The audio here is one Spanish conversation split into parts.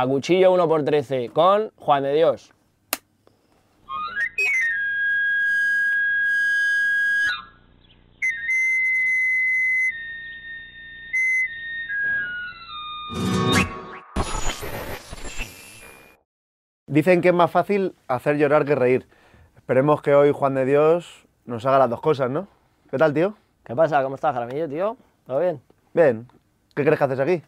a cuchillo 1 por 13 con Juan de Dios. Dicen que es más fácil hacer llorar que reír. Esperemos que hoy Juan de Dios nos haga las dos cosas, ¿no? ¿Qué tal, tío? ¿Qué pasa? ¿Cómo estás, Jaramillo, tío? ¿Todo bien? Bien. ¿Qué crees que haces aquí?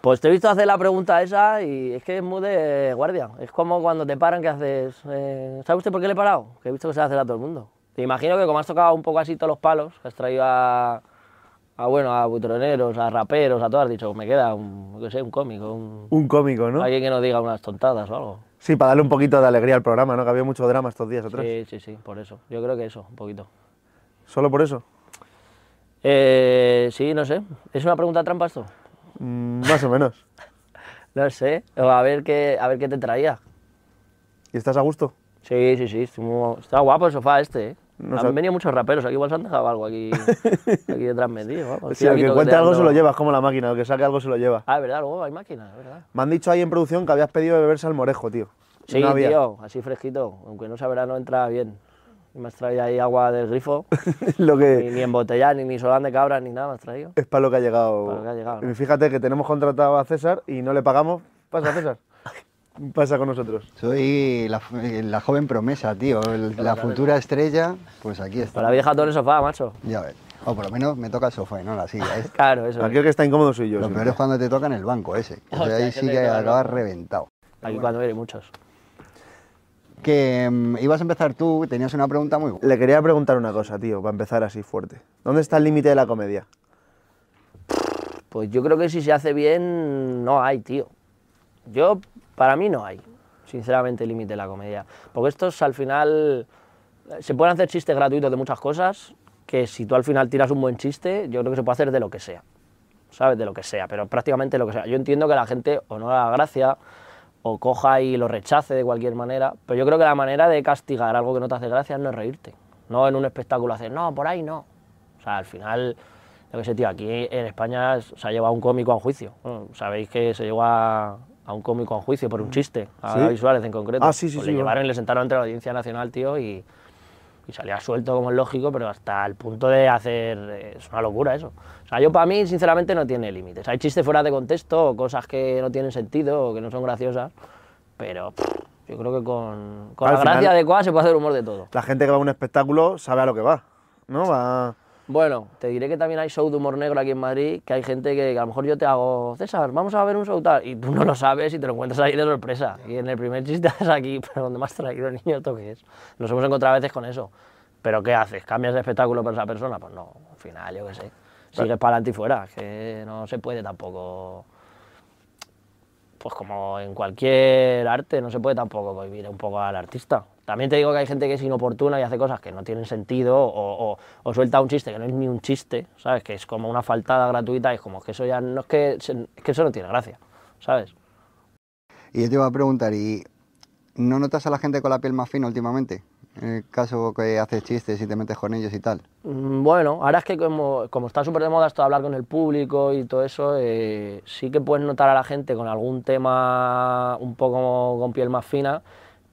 Pues te he visto hacer la pregunta esa y es que es muy de guardia. Es como cuando te paran que haces... Eh, ¿Sabe usted por qué le he parado? Que he visto que se hace a todo el mundo. Te imagino que como has tocado un poco así todos los palos, que has traído a... bueno, a butroneros, a raperos, a todo, has dicho, pues me queda un, no sé, un cómico. Un, un cómico, ¿no? Alguien que nos diga unas tontadas o algo. Sí, para darle un poquito de alegría al programa, ¿no? Que había mucho drama estos días atrás. Sí, sí, sí, por eso. Yo creo que eso, un poquito. ¿Solo por eso? Eh, sí, no sé. ¿Es una pregunta trampa esto? Mm, más o menos. no sé, a ver, qué, a ver qué te traía. ¿Y estás a gusto? Sí, sí, sí, está guapo el sofá este, ¿eh? Nos han venido muchos raperos, aquí igual se han dejado algo aquí, aquí detrás me Vamos, sí, el que cuenta algo se lo llevas, como la máquina, el que saque algo se lo lleva. Ah, verdad, luego hay máquina, verdad. Me han dicho ahí en producción que habías pedido beber salmorejo, tío. Sí, tío, así fresquito, aunque no sabrá, no entraba bien. Me has traído ahí agua del grifo. lo que... ni, en embotellar, ni, ni solán de cabra, ni nada me has traído. Es para lo que ha llegado. Fíjate que tenemos contratado a César y no le pagamos. Pasa, César. Pasa con nosotros. Soy la, joven promesa, tío. la futura estrella, pues aquí está. Para la vieja todo en el sofá, macho. Ya ves. O por lo menos me toca el sofá y no la silla. ¿eh? claro, eso. Aquel es. que está incómodo soy yo. Lo peor es cuando te toca en el banco ese. ahí sí que acabas reventado. Aquí cuando vienen muchos que mm, ibas a empezar tú, tenías una pregunta muy buena. Le quería preguntar una cosa, tío, para empezar así fuerte. ¿Dónde está el límite de la comedia? Pues yo creo que si se hace bien, no hay, tío. Yo, para mí no hay, sinceramente, límite de la comedia. Porque estos al final, eh, se pueden hacer chistes gratuitos de muchas cosas, que si tú al final tiras un buen chiste, yo creo que se puede hacer de lo que sea. ¿Sabes? De lo que sea, pero prácticamente lo que sea. Yo entiendo que la gente o no da gracia, o coja y lo rechace de cualquier manera. Pero yo creo que la manera de castigar algo que no te hace gracia es no reírte. No en un espectáculo hacer, no, por ahí no. O sea, al final, lo que sé, tío, aquí en España se ha llevado un cómico a juicio. Sabéis que se llevó a un cómico a juicio por un mm. chiste, a ¿Sí? Suárez en concreto. Ah, sí, sí, pues le llevaron y le sentaron ante la Audiencia Nacional, tío, y y salía suelto como es lógico, pero hasta el punto de hacer... Es una locura eso. O sea, yo para mí, sinceramente, no tiene límites. Hay chistes fuera de contexto, cosas que no tienen sentido, o que no son graciosas, pero yo creo que con, la gracia adecuada se puede hacer humor de todo. La gente que va a un espectáculo sabe a lo que va, ¿no? Va... Bueno, te diré que también hay show de humor negro aquí en Madrid, que hay gente que, a lo mejor yo te hago, César, vamos a ver un show tal, y tú no lo sabes y te lo encuentras ahí de sorpresa. Y en el primer chiste estás aquí, pero donde más traído el niño, toque es? Nos hemos encontrado a veces con eso. ¿Pero qué haces? ¿Cambias de espectáculo para esa persona? Pues no, al final, yo qué sé. Sigues para adelante y fuera, que no se puede tampoco pues como en cualquier arte, no se puede tampoco vivir un poco al artista. También te digo que hay gente que es inoportuna y hace cosas que no tienen sentido o, suelta un chiste que no es ni un chiste, ¿sabes? Que es como una faltada gratuita y es como que eso ya no es que, es eso no tiene gracia, ¿sabes? Y yo te iba a preguntar, ¿y no notas a la gente con la piel más fina últimamente? En el caso que haces chistes y te metes con ellos y tal. Mm, bueno, ahora es que como, está súper de moda esto de hablar con el público y todo eso, eh, sí que puedes notar a la gente con algún tema un poco con piel más fina,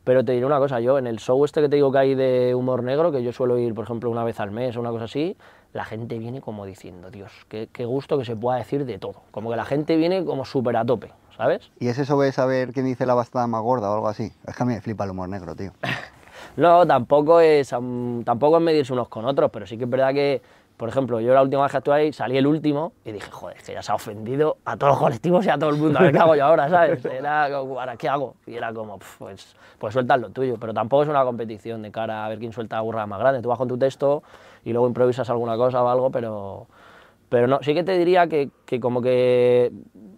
pero te diré una cosa, yo en el show este que te digo que hay de humor negro, que yo suelo ir, por ejemplo, una vez al mes o una cosa así, la gente viene como diciendo, Dios, qué, gusto que se pueda decir de todo. Como que la gente viene como súper a tope, ¿sabes? ¿Y es eso de saber quién dice la bastada más gorda o algo así? Es que a mí me flipa el humor negro, tío. no, tampoco es, tampoco es medirse unos con otros, pero sí que es verdad que por ejemplo, yo la última vez que actué ahí salí el último y dije, joder, que ya se ha ofendido a todos los colectivos y a todo el mundo. A ver qué hago yo ahora, ¿sabes? Era como, qué hago? Y era como, pues, pues sueltas lo tuyo. Pero tampoco es una competición de cara a ver quién suelta la burra más grande. Tú vas con tu texto y luego improvisas alguna cosa o algo, pero, pero no, sí que te diría que, como que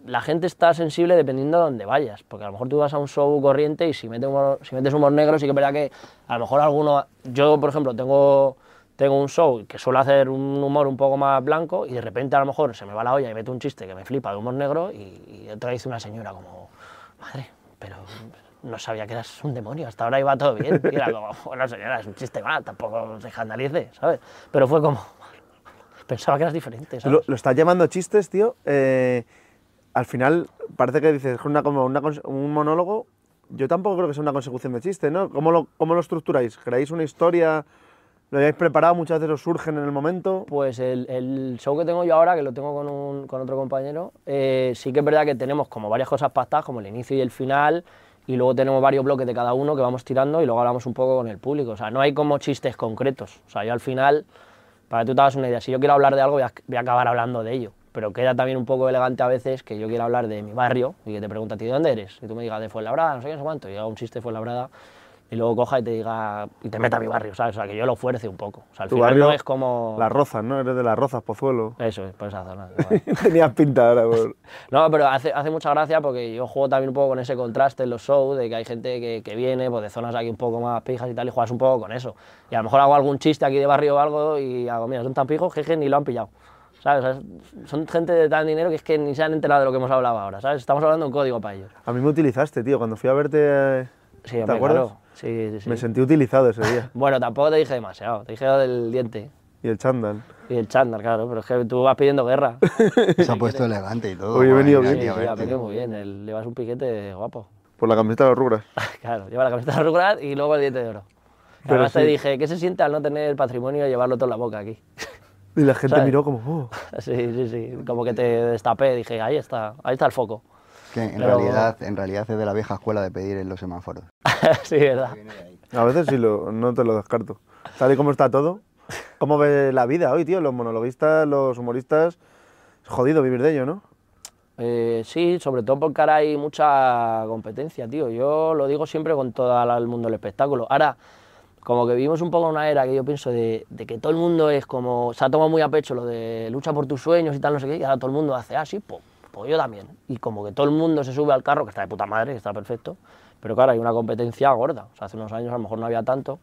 la gente está sensible dependiendo de dónde vayas, porque a lo mejor tú vas a un show corriente y si metes humor, si metes humor negro sí que es verdad que a lo mejor alguno, yo por ejemplo tengo tengo un show que suelo hacer un humor un poco más blanco y de repente a lo mejor se me va la olla y meto un chiste que me flipa de humor negro y, otra vez una señora como, madre, pero no sabía que eras un demonio, hasta ahora iba todo bien. Y era como, bueno señora, es un chiste mal, tampoco se jandalice, ¿sabes? Pero fue como, pensaba que eras diferente, Lo, estás llamando chistes, tío. Eh, al final parece que dices, una, como un monólogo, yo tampoco creo que sea una consecución de chiste, ¿no? ¿Cómo lo, cómo lo estructuráis? ¿Creáis una historia...? ¿Lo habéis preparado? ¿Muchas veces os surgen en el momento? Pues el, show que tengo yo ahora, que lo tengo con, un, con otro compañero, eh, sí que es verdad que tenemos como varias cosas pactadas, como el inicio y el final, y luego tenemos varios bloques de cada uno que vamos tirando y luego hablamos un poco con el público. O sea, no hay como chistes concretos. O sea, yo al final, para que tú te hagas una idea, si yo quiero hablar de algo, voy a, acabar hablando de ello. Pero queda también un poco elegante a veces que yo quiera hablar de mi barrio y que te pregunte a ti de dónde eres. Y tú me digas de Fuenlabrada, no sé no sé cuánto. Y hago un chiste de Fuenlabrada y luego coja y te diga y te meta a mi barrio, ¿sabes? O sea, que yo lo fuerce un poco. O sea, al final barrio, no es como. Las Rozas, ¿no? Eres de las Rozas, Pozuelo. Eso es, por pues esa zona. Tenías pinta ahora, No, pero hace, mucha gracia porque yo juego también un poco con ese contraste en los shows, de que hay gente que, viene pues, de zonas aquí un poco más pijas y tal, y juegas un poco con eso. Y a lo mejor hago algún chiste aquí de barrio o algo y hago, mira, son tan pijos, que ni lo han pillado. ¿sabes? son gente de tan dinero que es que ni se han enterado de lo que hemos hablado ahora, ¿sabes? Estamos hablando un código para ellos. A mí me utilizaste, tío, cuando fui a verte. Eh, sí, ¿Te Sí, sí, sí. Me sentí utilizado ese día. bueno, tampoco te dije demasiado, te dije lo del diente. Y el chándal. Y el chándal, claro, pero es que tú vas pidiendo guerra. Se ha puesto elegante y todo. Hoy he venido bien. Sí, este. muy bien, le vas un piquete guapo. Por la camiseta de las rugras. claro, lleva la camiseta de los rugras y luego el diente de oro. Además te dije, ¿qué se siente al no tener el patrimonio y llevarlo todo en la boca aquí? Y la gente miró como, oh. sí, sí, sí, como que te destapé, dije, ahí está, ahí está el foco. Que en, realidad, en realidad es de la vieja escuela de pedir en los semáforos. sí, verdad. A veces sí, lo, no te lo descarto. ¿Sabes cómo está todo, ¿cómo ve la vida hoy, tío? Los monologuistas, los humoristas, es jodido vivir de ello, ¿no? Eh, sí, sobre todo porque ahora hay mucha competencia, tío. Yo lo digo siempre con todo el mundo del espectáculo. Ahora, como que vivimos un poco una era que yo pienso de, que todo el mundo es como, se ha tomado muy a pecho lo de lucha por tus sueños y tal, no sé qué, y ahora todo el mundo hace así, ah, yo también. Y como que todo el mundo se sube al carro, que está de puta madre, que está perfecto, pero claro, hay una competencia gorda. O sea, hace unos años a lo mejor no había tanto.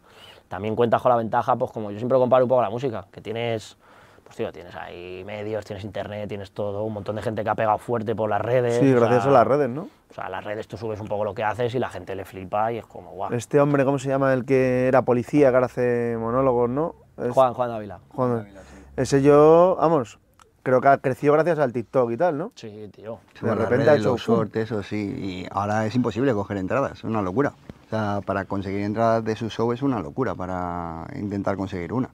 También cuentas con la ventaja, pues como yo siempre comparo un poco la música, que tienes, pues tío, tienes ahí medios, tienes internet, tienes todo, un montón de gente que ha pegado fuerte por las redes. Sí, gracias a las redes, ¿no? O sea, las redes tú subes un poco lo que haces y la gente le flipa y es como guau. Este hombre, ¿cómo se llama? El que era policía, que ahora hace monólogos, ¿no? Juan, Juan Ávila. Juan Ávila. Ese yo, vamos, creo que ha crecido gracias al TikTok y tal, ¿no? Sí, tío. De repente ha hecho los shorts, eso sí, y ahora es imposible coger entradas, es una locura. O sea, para conseguir entradas de su show es una locura para intentar conseguir una.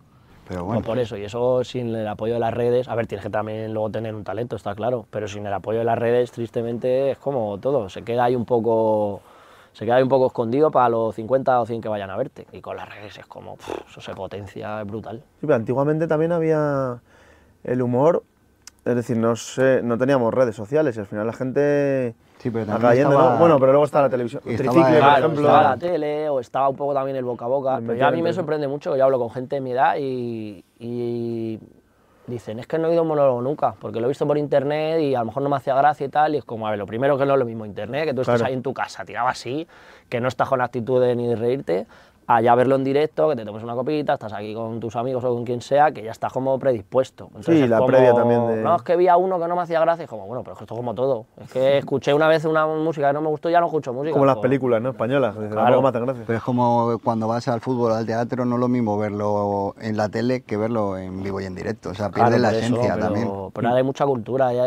Pero pues bueno. por eso, y eso sin el apoyo de las redes, a ver, tienes que también luego tener un talento, está claro, pero sin el apoyo de las redes, tristemente, es como todo, se queda ahí un poco se queda ahí un poco escondido para los 50 o 100 que vayan a verte. Y con las redes es como, eso se potencia, es brutal. Sí, pero antiguamente también había el humor es decir, no, no teníamos redes sociales y al final la gente... Sí, pero también estaba, Bueno, pero luego está la televisión. por ejemplo. Estaba la tele o estaba un poco también el boca a boca. pero a mí me sorprende mucho que yo hablo con gente de mi edad y, dicen, es que no he oído un monólogo nunca, porque lo he visto por internet y a lo mejor no me hacía gracia y tal, y es como, a ver, lo primero que no es lo mismo internet, que tú estás ahí en tu casa, tirado así, que no estás con actitud ni de reírte, ya verlo en directo, que te tomes una copita, estás aquí con tus amigos o con quien sea, que ya estás como predispuesto. sí, la previa también de... No, es que vi a uno que no me hacía gracia y como, bueno, pero es esto es como todo. Es que escuché una vez una música que no me gustó y ya no escucho música. Como, las pues, películas, ¿no? Españolas, Pero es como cuando vas al fútbol, al teatro, no es lo mismo verlo en la tele que verlo en vivo y en directo. O sea, pierde la esencia también. Pero ahora hay mucha cultura y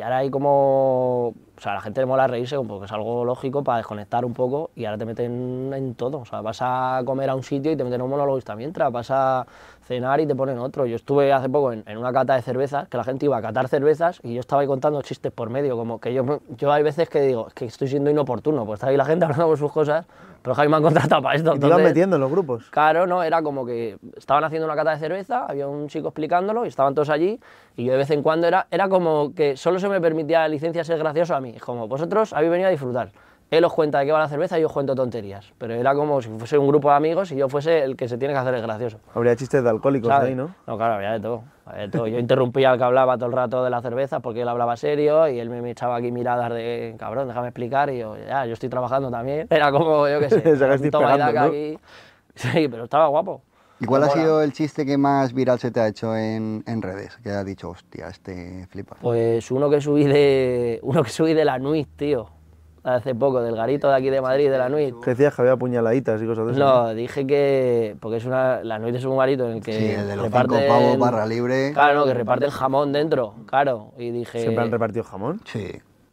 ahora hay como o sea, a la gente le mola reírse porque pues, es algo lógico para desconectar un poco y ahora te meten en todo. O sea, vas a comer a un sitio y te meten un monólogo mientras, vas a cenar y te ponen otro. Yo estuve hace poco en, una cata de cervezas, que la gente iba a catar cervezas y yo estaba ahí contando chistes por medio, como que yo, yo hay veces que digo, es que estoy siendo inoportuno, pues está ahí la gente hablando con sus cosas, pero Jaime me han contratado para esto. ¿Y te iban metiendo en los grupos? Claro, no, era como que estaban haciendo una cata de cerveza, había un chico explicándolo y estaban todos allí y yo de vez en cuando era, era como que solo se me permitía la licencia ser gracioso a mí, como vosotros habéis venido a disfrutar. Él os cuenta de qué va la cerveza y yo os cuento tonterías. Pero era como si fuese un grupo de amigos y yo fuese el que se tiene que hacer el gracioso. Habría chistes de alcohólicos ahí, ¿no? No, claro, había de todo. de todo. Yo interrumpía al que hablaba todo el rato de la cerveza porque él hablaba serio y él me echaba aquí miradas de cabrón, déjame explicar. Y yo, ya, yo estoy trabajando también. Era como, yo qué sé. un pegando, Sí, pero estaba guapo. ¿Y cuál ha sido el chiste que más viral se te ha hecho en, en redes? Que has dicho, hostia, este flipa. Pues uno que subí de uno que subí de la Nuit, tío hace poco, del garito de aquí de Madrid, de la Nuit. ¿Qué decías que había puñaladitas y cosas de No, dije que. Porque es una. La Nuit es un garito en el que. Sí, el de los cinco pavos, barra libre. Claro, no, que reparte el jamón dentro, claro. Y dije. ¿Siempre han repartido jamón? Sí.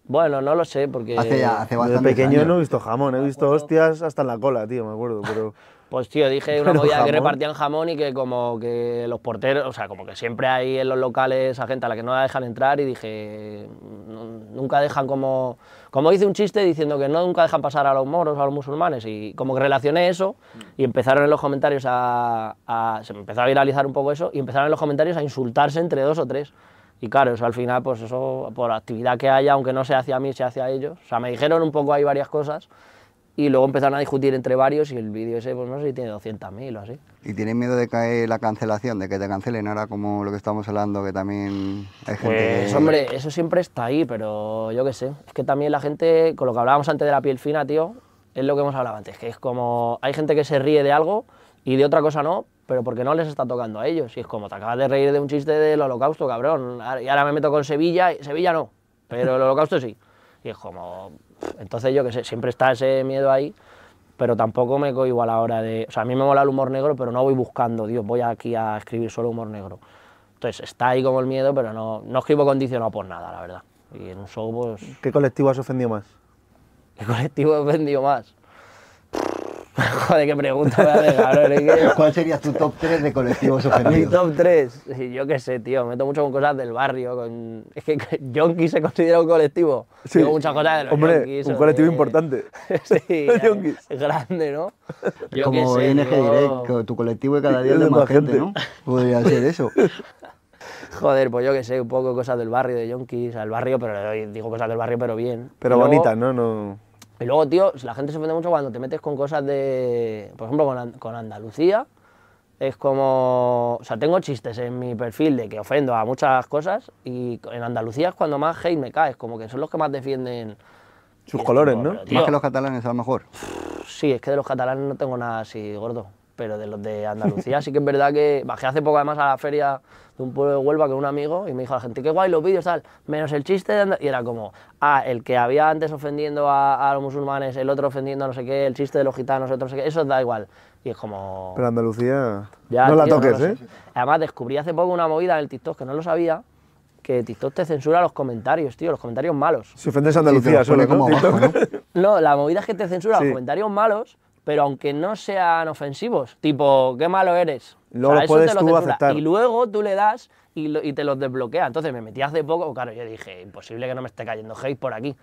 Bueno, no lo sé, porque... Hace, ya, hace bastante De pequeño no he visto jamón, he visto hostias hasta en la cola, tío, me acuerdo, pero... Pues tío, dije una movida que repartían jamón y que como que los porteros, o sea, como que siempre hay en los locales a gente a la que no la dejan entrar y dije, nunca dejan como, como hice un chiste diciendo que no nunca dejan pasar a los moros a los musulmanes y como que relacioné eso y empezaron en los comentarios a, a, se empezó a viralizar un poco eso y empezaron en los comentarios a insultarse entre dos o tres. Y claro, eso al final, pues eso, por actividad que haya, aunque no sea hacia mí, sea hacia ellos. O sea, me dijeron un poco ahí varias cosas y luego empezaron a discutir entre varios y el vídeo ese, pues no sé si tiene 200.000 o así. ¿Y tienes miedo de caer la cancelación, de que te cancelen ahora como lo que estamos hablando, que también hay gente... Pues hombre, eso siempre está ahí, pero yo qué sé. Es que también la gente, con lo que hablábamos antes de la piel fina, tío, es lo que hemos hablado antes, que es como hay gente que se ríe de algo y de otra cosa no, pero porque no les está tocando a ellos. Y es como, te acabas de reír de un chiste del holocausto, cabrón. Y ahora me meto con Sevilla, Sevilla no, pero el holocausto sí. Y es como, entonces yo que sé, siempre está ese miedo ahí, pero tampoco me cojo a la hora de... O sea, a mí me mola el humor negro, pero no voy buscando, Dios, voy aquí a escribir solo humor negro. Entonces está ahí como el miedo, pero no, no escribo condicionado por nada, la verdad. Y en un show, pues... ¿Qué colectivo has ofendido más? ¿Qué colectivo he ofendido más? Joder, qué pregunta ¿Cuál sería tu top 3 de colectivos ofendidos? Mi top 3, yo qué sé, tío. meto mucho con cosas del barrio. Es que Yonki se considera un colectivo. Sí. Tengo muchas cosas de los Hombre, un colectivo importante. sí, eh, es grande, ¿no? Yo Como sé, NG Direct, tu colectivo de cada día es de más gente, ¿no? Podría ser eso. Joder, pues yo qué sé, un poco cosas del barrio, de yonkis, al barrio, pero digo cosas del barrio, pero bien. Pero bonitas, ¿no? no y luego, tío, la gente se ofende mucho cuando te metes con cosas de, por ejemplo, con, Andalucía. Es como, o sea, tengo chistes en mi perfil de que ofendo a muchas cosas y en Andalucía es cuando más hate me caes, como que son los que más defienden sus colores, ¿no? más que los catalanes a lo mejor. Sí, es que de los catalanes no tengo nada así gordo, pero de los de Andalucía sí que es verdad que bajé hace poco además a la feria de un pueblo de Huelva con un amigo y me dijo a la gente, qué guay los vídeos, tal, menos el chiste de Y era como, ah, el que había antes ofendiendo a, los musulmanes, el otro ofendiendo no sé qué, el chiste de los gitanos, otro no eso da igual. Y es como... Pero Andalucía... no la toques, ¿eh? Además, descubrí hace poco una movida en el TikTok que no lo sabía, que TikTok te censura los comentarios, tío, los comentarios malos. Si ofendes a Andalucía, suele como ¿no? Abajo, ¿no? ¿no? la movida es que te censura los comentarios malos pero aunque no sean ofensivos, tipo, qué malo eres. lo puedes Y luego tú le das y, te los desbloquea. Entonces me metí hace poco, claro, yo dije, imposible que no me esté cayendo hate por aquí.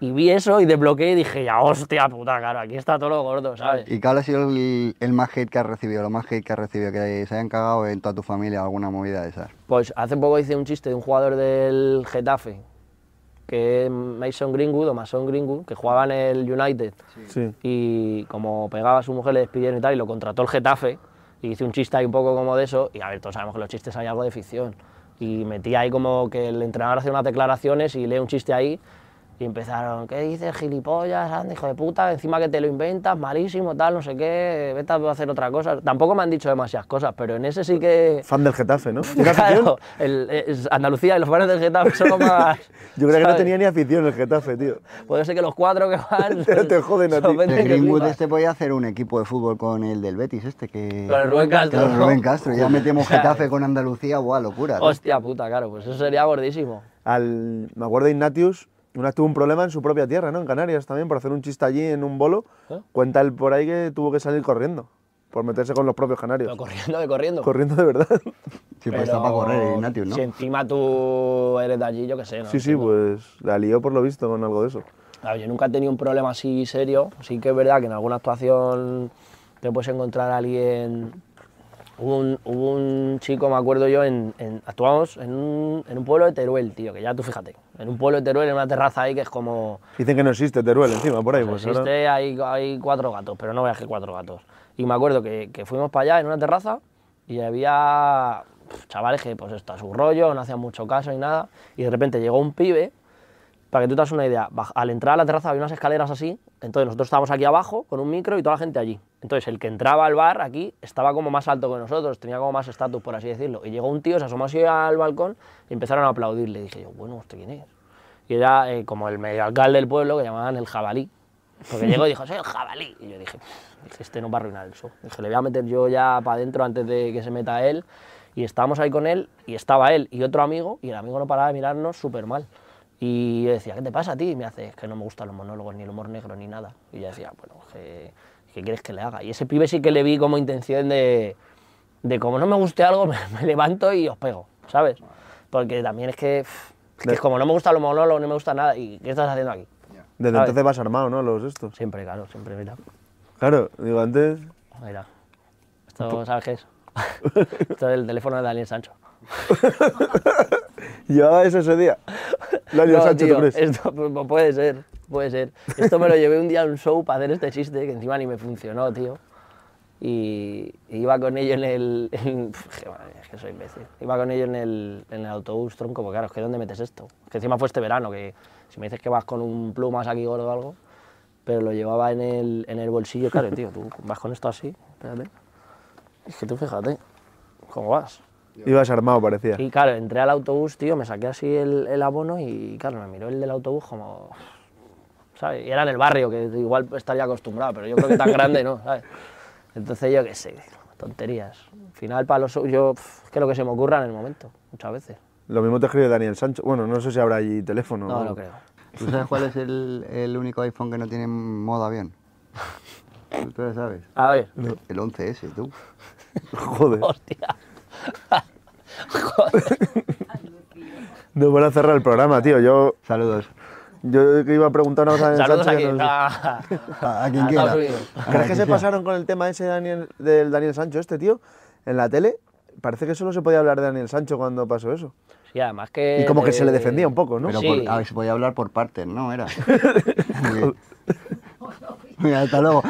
Y vi eso y desbloqueé y dije, ya hostia puta, claro, aquí está todo lo gordo, ¿sabes? ¿Y cuál ha sido el, más hate que has recibido, lo más hate que has recibido, que se hayan cagado en toda tu familia alguna movida de esas? Pues hace poco hice un chiste de un jugador del Getafe, que es Mason Greenwood o Mason Greenwood, que jugaba en el United y como pegaba a su mujer le despidieron y tal, y lo contrató el Getafe, y hice un chiste ahí un poco como de eso, y a ver, todos sabemos que los chistes hay algo de ficción, y metía ahí como que el entrenador hace unas declaraciones y lee un chiste ahí, y empezaron, ¿qué dices, gilipollas, anda, hijo de puta? Encima que te lo inventas, malísimo, tal, no sé qué, vete a hacer otra cosa. Tampoco me han dicho demasiadas cosas, pero en ese sí que... Fan del Getafe, ¿no? claro, el, Andalucía y los fans del Getafe son más... Yo creo que no tenía ni afición el Getafe, tío. Puede ser que los cuatro que van... te, joden a ti. El Greenwood este podía hacer un equipo de fútbol con el del Betis este, que... Con el Rubén Castro. Con el Rubén Castro, ya metemos Getafe con Andalucía, guau, locura. Hostia puta, claro, pues eso sería gordísimo. Al, me acuerdo de Ignatius una tuvo un problema en su propia tierra, ¿no? En Canarias también, por hacer un chiste allí en un bolo. ¿Ah? Cuenta él por ahí que tuvo que salir corriendo, por meterse con los propios canarios. corriendo de corriendo. Corriendo de verdad. Sí, pues está para correr, Ignatius, ¿no? Si encima tú eres de allí, yo qué sé, ¿no? Sí, sí, pues la lió por lo visto con algo de eso. yo nunca he tenido un problema así serio. Sí que es verdad que en alguna actuación te puedes encontrar a alguien Hubo un, chico, me acuerdo yo, en, actuamos en un, pueblo de Teruel, tío, que ya tú fíjate, en un pueblo de Teruel, en una terraza ahí que es como... Dicen que no existe Teruel encima, por ahí. pues, pues existe, hay, cuatro gatos, pero no voy a cuatro gatos. Y me acuerdo que, fuimos para allá en una terraza y había chavales que pues a su rollo, no hacían mucho caso ni nada, y de repente llegó un pibe para que tú te das una idea, al entrar a la terraza había unas escaleras así, entonces nosotros estábamos aquí abajo con un micro y toda la gente allí. Entonces el que entraba al bar aquí estaba como más alto que nosotros, tenía como más estatus, por así decirlo. Y llegó un tío, se asomó así al balcón y empezaron a aplaudir. Le dije yo, bueno, ¿usted quién es? Y era eh, como el medio alcalde del pueblo que llamaban el jabalí. Porque llegó y dijo, soy el jabalí. Y yo dije, este no va a arruinar el show. Dije, le voy a meter yo ya para adentro antes de que se meta él. Y estábamos ahí con él y estaba él y otro amigo y el amigo no paraba de mirarnos súper mal. Y yo decía, ¿qué te pasa a ti? Y me hace, es que no me gustan los monólogos, ni el humor negro, ni nada. Y yo decía, bueno, ¿qué, quieres que le haga? Y ese pibe sí que le vi como intención de, de como no me guste algo, me, levanto y os pego, ¿sabes? Porque también es que, es como no me gustan los monólogos, no me gusta nada, ¿y qué estás haciendo aquí? Desde entonces vas armado, ¿no? Los estos. Siempre, claro, siempre, mira. Claro, digo, antes... Mira, esto, ¿sabes qué es? esto es el teléfono de Daniel Sancho. Llevaba eso ese día. no, tío, Esto puede ser, puede ser. Esto me lo llevé un día a un show para hacer este chiste que encima ni me funcionó, tío. Y, iba con ello en el. es que soy imbécil. Iba con ello en el, autobús, tronco, porque claro, es que ¿dónde metes esto? Que encima fue este verano, que si me dices que vas con un plumas aquí gordo o algo, pero lo llevaba en el, en el bolsillo, claro, tío, tú vas con esto así, espérate. Es que tú fíjate, ¿cómo vas? Ibas armado, parecía. Y claro, entré al autobús, tío, me saqué así el, abono y claro, me miró el del autobús como... ¿sabes? Y era en el barrio, que igual estaría acostumbrado, pero yo creo que tan grande no, ¿sabes? Entonces yo qué sé, tonterías. Al final, para los... Yo, pff, que lo que se me ocurra en el momento, muchas veces. Lo mismo te escribe Daniel Sancho. Bueno, no sé si habrá allí teléfono. No, lo creo. ¿Tú sabes cuál es el, el, único iPhone que no tiene modo avión? ¿Tú lo sabes? A ver. El 11S, tú. Joder. Hostia. no, a cerrar el programa, tío. Yo. Saludos. Yo iba a preguntar ah. a Daniel Sancho Saludos a, quien quiera. ¿Crees que se pasaron con el tema ese Daniel, del Daniel Sancho este, tío? En la tele, parece que solo se podía hablar de Daniel Sancho cuando pasó eso. Sí, además que... Y como que se le defendía un poco, ¿no? a ver, ah, se podía hablar por partes, ¿no? Era... Mira, Hasta luego.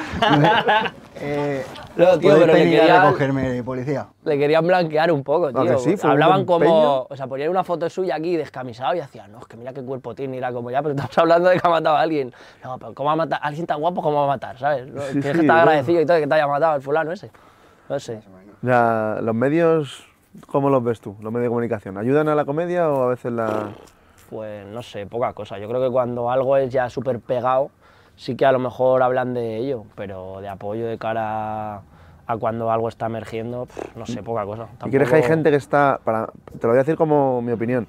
eh, tío, pero le querían, cogerme de policía. Le querían blanquear un poco, tío. Hablaban como. O sea, ponían una foto suya aquí descamisado y hacían, no, es que mira qué cuerpo tiene. Y era como ya, pero estamos hablando de que ha matado a alguien. No, pero ¿cómo ha matado? Alguien tan guapo, ¿cómo va a matar? ¿Sabes? que estar agradecido y todo que te haya matado el fulano ese. No sé. Ya, los medios, ¿cómo los ves tú? Los medios de comunicación. ¿Ayudan a la comedia o a veces la.? Pues no sé, poca cosa. Yo creo que cuando algo es ya súper pegado sí que a lo mejor hablan de ello, pero de apoyo de cara a, cuando algo está emergiendo, no sé, poca cosa. Tampoco... ¿Y crees que hay gente que está, para, te lo voy a decir como mi opinión,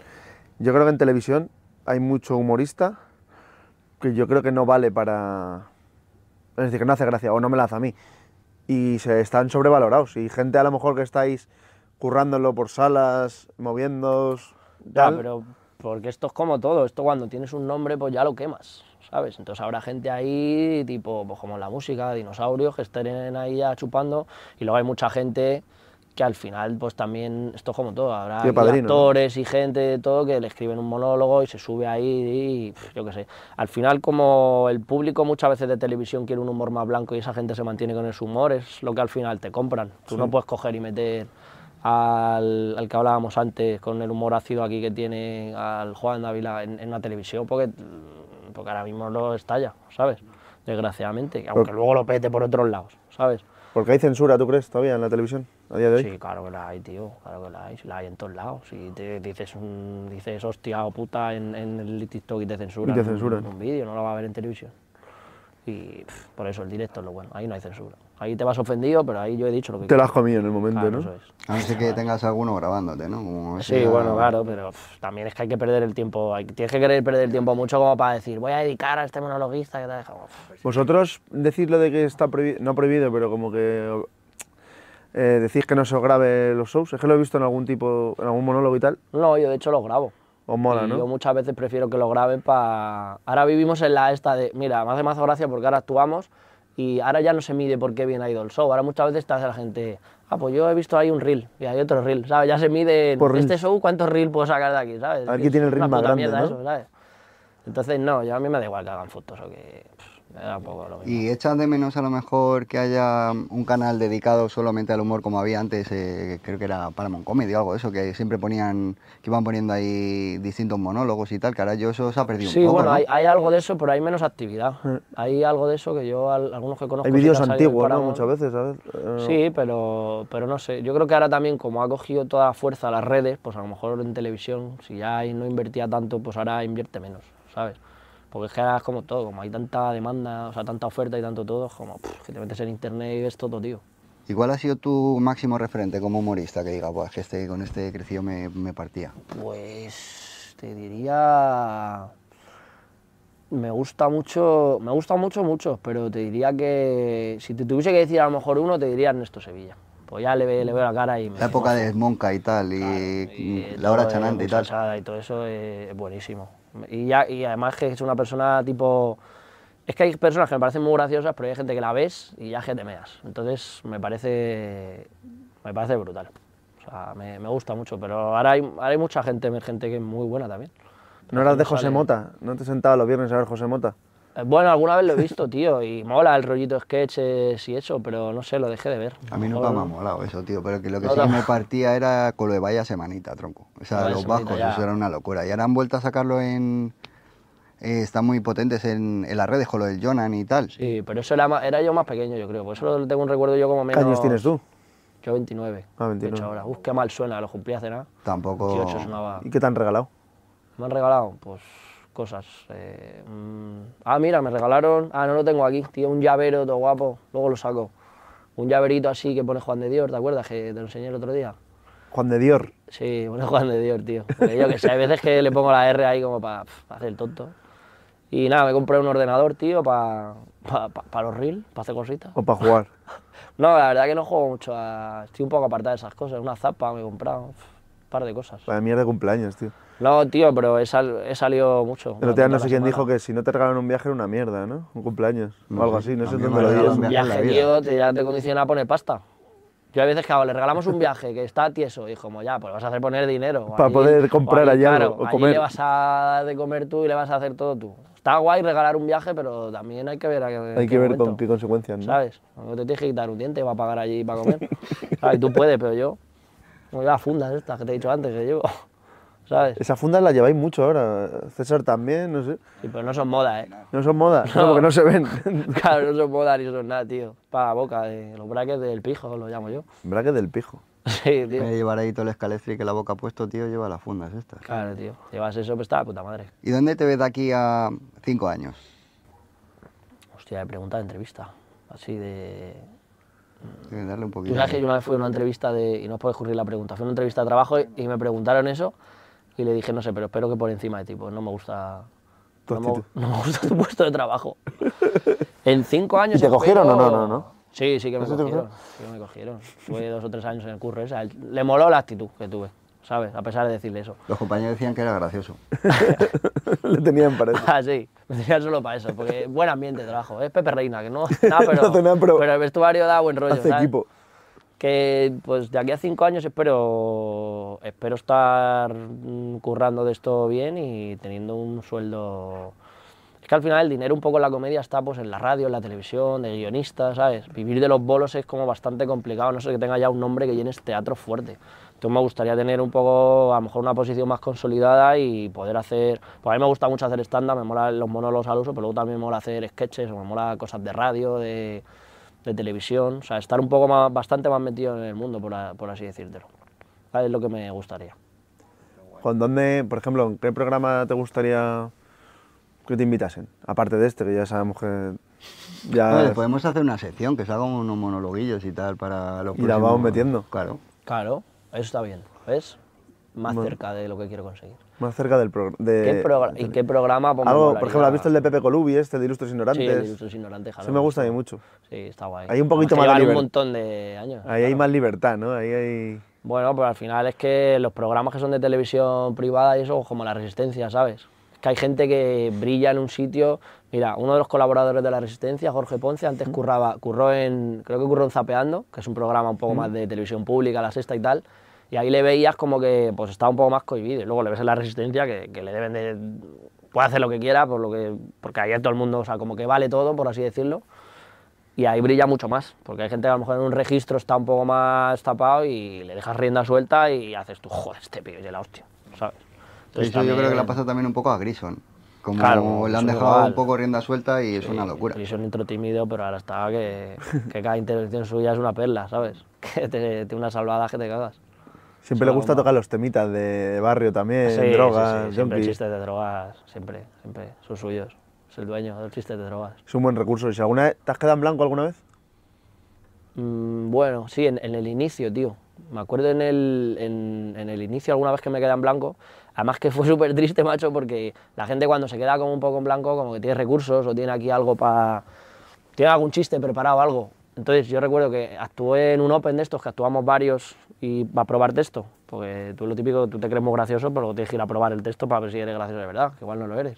yo creo que en televisión hay mucho humorista que yo creo que no vale para, es decir, que no hace gracia o no me la hace a mí, y se están sobrevalorados, y gente a lo mejor que estáis currándolo por salas, moviéndoos... Ya, porque esto es como todo, esto cuando tienes un nombre pues ya lo quemas, ¿sabes? Entonces habrá gente ahí, tipo, pues como en la música, dinosaurios, que estén ahí ya chupando, y luego hay mucha gente que al final pues también, esto es como todo, habrá actores y gente de todo que le escriben un monólogo y se sube ahí y yo qué sé. Al final como el público muchas veces de televisión quiere un humor más blanco y esa gente se mantiene con ese humor, es lo que al final te compran. Tú no puedes coger y meter al, que hablábamos antes, con el humor ácido aquí que tiene al Juan Dávila en, la televisión, porque, porque ahora mismo lo estalla, ¿sabes? Desgraciadamente, aunque luego lo pete por otros lados, ¿sabes? Porque hay censura, ¿tú crees, todavía en la televisión, día de hoy? Sí, claro que la hay, tío, claro que la hay, la hay en todos lados. Si te dices, un, dices hostia o oh, puta en, el TikTok y te censura En, un vídeo, no lo va a ver en televisión. Y por eso el directo es lo bueno, ahí no hay censura. Ahí te vas ofendido, pero ahí yo he dicho lo que Te lo has comido en el momento, ¿no? A no ser que tengas alguno grabándote, ¿no? sí, bueno, claro, pero también es que hay que perder el tiempo. Hay, tienes que querer perder el tiempo mucho como para decir, voy a dedicar a este monologuista que te ha dejado. Pues Vosotros decís lo de que está prohibido, no prohibido, pero como que eh, decís que no se os grabe los shows. Es que lo he visto en algún tipo, en algún monólogo y tal. No, yo de hecho los grabo. Os mola, ¿no? Yo muchas veces prefiero que lo graben para... Ahora vivimos en la esta de, mira, me hace más gracia porque ahora actuamos y ahora ya no se mide por qué bien ha ido el show. Ahora muchas veces te hace la gente, ah, pues yo he visto ahí un reel y hay otro reel, ¿sabes? Ya se mide por este show cuántos reel puedo sacar de aquí, ¿sabes? Aquí tiene el reel más grande, ¿no? Entonces, no, yo a mí me da igual que hagan fotos o que ¿Y echas de menos a lo mejor que haya un canal dedicado solamente al humor como había antes? Eh, creo que era Paramount Comedy o algo de eso, que siempre ponían, que iban poniendo ahí distintos monólogos y tal, que ahora yo eso se ha perdido un poco. Sí, bueno, hay, algo de eso, pero hay menos actividad. Hay algo de eso que yo, algunos que conozco... Hay vídeos antiguos, ¿no? Muchas veces, ¿sabes? Sí, eh, pero, pero no sé. Yo creo que ahora también, como ha cogido toda la fuerza las redes, pues a lo mejor en televisión, si ya no invertía tanto, pues ahora invierte menos, ¿sabes? Porque es que ahora es como todo, como hay tanta demanda, o sea, tanta oferta y tanto todo, como pues que te metes en internet y ves todo, tío. ¿Y cuál ha sido tu máximo referente como humorista que diga, pues que este, con este crecido me, partía? Pues te diría me gusta mucho, me gusta mucho, mucho, pero te diría que si te tuviese que decir a lo mejor uno, te diría Ernesto Sevilla. Pues ya le, veo la cara y me La época de Monca y tal, y, la hora chanante y tal. Y todo eso es buenísimo. Y, ya, y además que es una persona tipo... Es que hay personas que me parecen muy graciosas, pero hay gente que la ves y ya gente meas. Entonces me parece, me parece brutal. O sea, me, gusta mucho, pero ahora hay, ahora hay mucha gente que es muy buena también. ¿No eras de José Mota? ¿No te sentabas los viernes a ver José Mota? Bueno, alguna vez lo he visto, tío, y mola el rollito sketches y eso, pero no sé, lo dejé de ver. A mí no me ha molado eso, tío, pero que lo que sí me partía era con lo de vaya semanita, tronco. O sea, los bajos, eso era una locura. Y ahora han vuelto a sacarlo en... Eh, están muy potentes en, las redes con lo del Jonan y tal. Sí, pero eso era, era yo más pequeño, yo creo, por eso lo tengo un recuerdo yo como menos... ¿Qué años tienes tú? Yo 29. Ah, 29. ahora. Uf, qué mal suena, lo cumplías de nada. Tampoco... ¿Y qué te han regalado? Me han regalado, pues cosas. Eh, mm. ah, mira, me regalaron, ah, no lo tengo aquí, tío, un llavero todo guapo, luego lo saco. Un llaverito así que pone Juan de Dior, ¿te acuerdas que te lo enseñé el otro día? Juan de Dior. Sí, pone Juan de Dior, tío. Porque yo que sé, hay veces que le pongo la R ahí como para hacer el tonto. Y nada, me compré un ordenador, tío, para pa, los reels, para hacer cositas. O para jugar. no, la verdad que no juego mucho, estoy un poco apartado de esas cosas. Una zapa me he comprado, un par de cosas. Para mí de cumpleaños, tío. No, tío, pero he, salido mucho. El no sé quién dijo que si no te regalan un viaje era una mierda, ¿no? Un cumpleaños o algo así, no sé dónde lo digo. Un viaje, tío, te, ya te condiciona a poner pasta. Yo a veces, que le regalamos un viaje que está tieso y como ya, pues vas a hacer poner dinero. Para poder comprar allá o comer. Allí le vas a dar de comer tú y le vas a hacer todo tú. Está guay regalar un viaje, pero también hay que ver a Hay que ver con qué consecuencias, ¿no? ¿Sabes? No te tienes que quitar un diente va a pagar allí para comer. ver, Tú puedes, pero yo... No las fundas estas que te he dicho antes que llevo. ¿sabes? Esa funda la lleváis mucho ahora, César también, no sé. Sí, pero no son moda, ¿eh? No son moda, no. porque no se ven. claro, no son moda ni son nada, tío. Para la boca, de los braques del pijo, lo llamo yo. Braques del pijo. Sí, tío. llevar ahí todo el escalefri que la boca ha puesto, tío, lleva las fundas estas. Claro, tío. Llevas eso, pues está puta madre. ¿Y dónde te ves de aquí a cinco años? Hostia, de pregunta de entrevista. Así de... Darle un poquito. Yo una vez fui a una entrevista de... Y no os puedo escurrir la pregunta. Fue una entrevista de trabajo y me preguntaron eso. Y le dije, no sé, pero espero que por encima de ti, pues no me gusta. No me, no me, gusta tu puesto de trabajo. en cinco años. ¿Y te cogieron o no, no, no? Sí, sí que me cogieron. Fue dos o tres años en el curro. Le moló la actitud que tuve, ¿sabes? A pesar de decirle eso. Los compañeros decían que era gracioso. Le tenían para eso. Ah, sí. Me tenían solo para eso. Porque buen ambiente de trabajo. Es Pepe Reina, que no. Nada, pero, pero, el vestuario da buen rollo que pues de aquí a cinco años espero, espero estar mm, currando de esto bien y teniendo un sueldo... Es que al final el dinero un poco en la comedia está pues en la radio, en la televisión, de guionistas, ¿sabes? Vivir de los bolos es como bastante complicado, no sé que tenga ya un nombre que llenes este teatro fuerte. Entonces me gustaría tener un poco, a lo mejor una posición más consolidada y poder hacer... Pues a mí me gusta mucho hacer stand-up, me mola los monólogos al uso, pero luego también me mola hacer sketches, me mola cosas de radio, de de televisión, o sea, estar un poco más, bastante más metido en el mundo, por, así decírtelo. Es lo que me gustaría. ¿Con dónde, por ejemplo, en qué programa te gustaría que te invitasen? Aparte de este, que ya sabemos que... Ya podemos hacer una sección, que se haga unos monologuillos y tal para los Y la vamos metiendo. Claro. Claro, eso está bien, ¿ves? más cerca de lo que quiero conseguir. Más cerca del programa. ¿Y qué programa? por ejemplo, ¿has visto el de Pepe Colubi, este de Ilustres Ignorantes? Sí, de Ignorantes, Eso sí, me gusta a mí mucho. Sí, está guay. Hay un poquito más de libertad. un montón de años. Ahí hay más libertad, ¿no? Ahí hay... Bueno, pues al final es que los programas que son de televisión privada y eso, como la resistencia, ¿sabes? Es que hay gente que brilla en un sitio. Mira, uno de los colaboradores de la resistencia, Jorge Ponce, antes curraba, curró en, creo que curró en Zapeando, que es un programa un poco más de televisión pública, la sexta y tal y ahí le veías como que pues estaba un poco más cohibido. Y luego le ves en la resistencia que, le deben de. puede hacer lo que quiera, por lo que, porque ahí todo el mundo, o sea, como que vale todo, por así decirlo. Y ahí brilla mucho más, porque hay gente que a lo mejor en un registro está un poco más tapado y le dejas rienda suelta y haces tú, joder, este pibe es de la hostia, ¿sabes? yo creo que la pasa también un poco a Grison. Como le han dejado un poco rienda suelta y es una locura. Grison entró tímido, pero ahora está que, cada intervención suya es una perla, ¿sabes? Que te, una salvada que te cagas. Siempre le gusta tocar los temitas de barrio también, drogas, siempre chistes de drogas, siempre, siempre, son suyos. Es el dueño del chiste de drogas. Es un buen recurso. ¿Y alguna ¿Te has quedado en blanco alguna vez? Mm, bueno, sí, en, el inicio, tío. Me acuerdo en el, en, en el inicio alguna vez que me quedé en blanco. Además que fue súper triste, macho, porque la gente cuando se queda como un poco en blanco, como que tiene recursos o tiene aquí algo para... Tiene algún chiste preparado, algo. Entonces yo recuerdo que actué en un Open de estos, que actuamos varios y a probar texto, porque tú lo típico, tú te crees muy gracioso, pero tienes que ir a probar el texto para ver si eres gracioso de verdad, que igual no lo eres.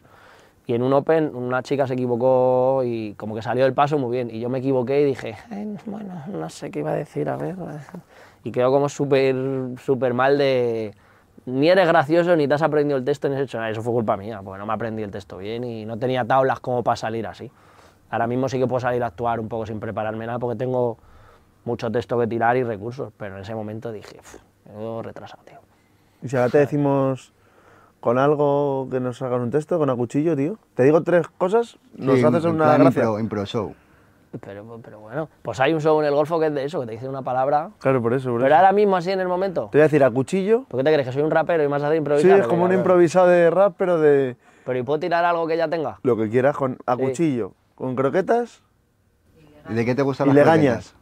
Y en un Open una chica se equivocó y como que salió del paso muy bien, y yo me equivoqué y dije, bueno, no sé qué iba a decir, a ver. Y quedó como súper, súper mal de, ni eres gracioso, ni te has aprendido el texto, ni has hecho nada. Eso fue culpa mía, porque no me aprendí el texto bien y no tenía tablas como para salir así. Ahora mismo sí que puedo salir a actuar un poco sin prepararme nada porque tengo mucho texto que tirar y recursos, pero en ese momento dije, me retrasado, tío. Y si ahora te decimos con algo que nos hagas un texto, con a cuchillo, tío. Te digo tres cosas, nos haces una gracia. Impro, show. Pero, bueno, pues hay un show en el golfo que es de eso, que te dice una palabra. Claro, por eso, por Pero ahora mismo, así en el momento. Te voy a decir a cuchillo. ¿Por qué te crees que soy un rapero y más hacer improvisado? Sí, es como un improvisado de rap, pero de. Pero ¿y puedo tirar algo que ya tenga? Lo que quieras con a cuchillo con croquetas. ¿Y de qué te gustan las legañas?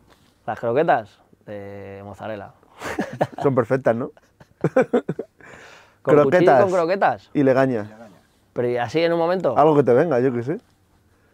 Las croquetas de mozzarella. Son perfectas, ¿no? ¿Con croquetas. Con croquetas. Y legañas. Pero así en un momento. Algo que te venga, yo qué sé.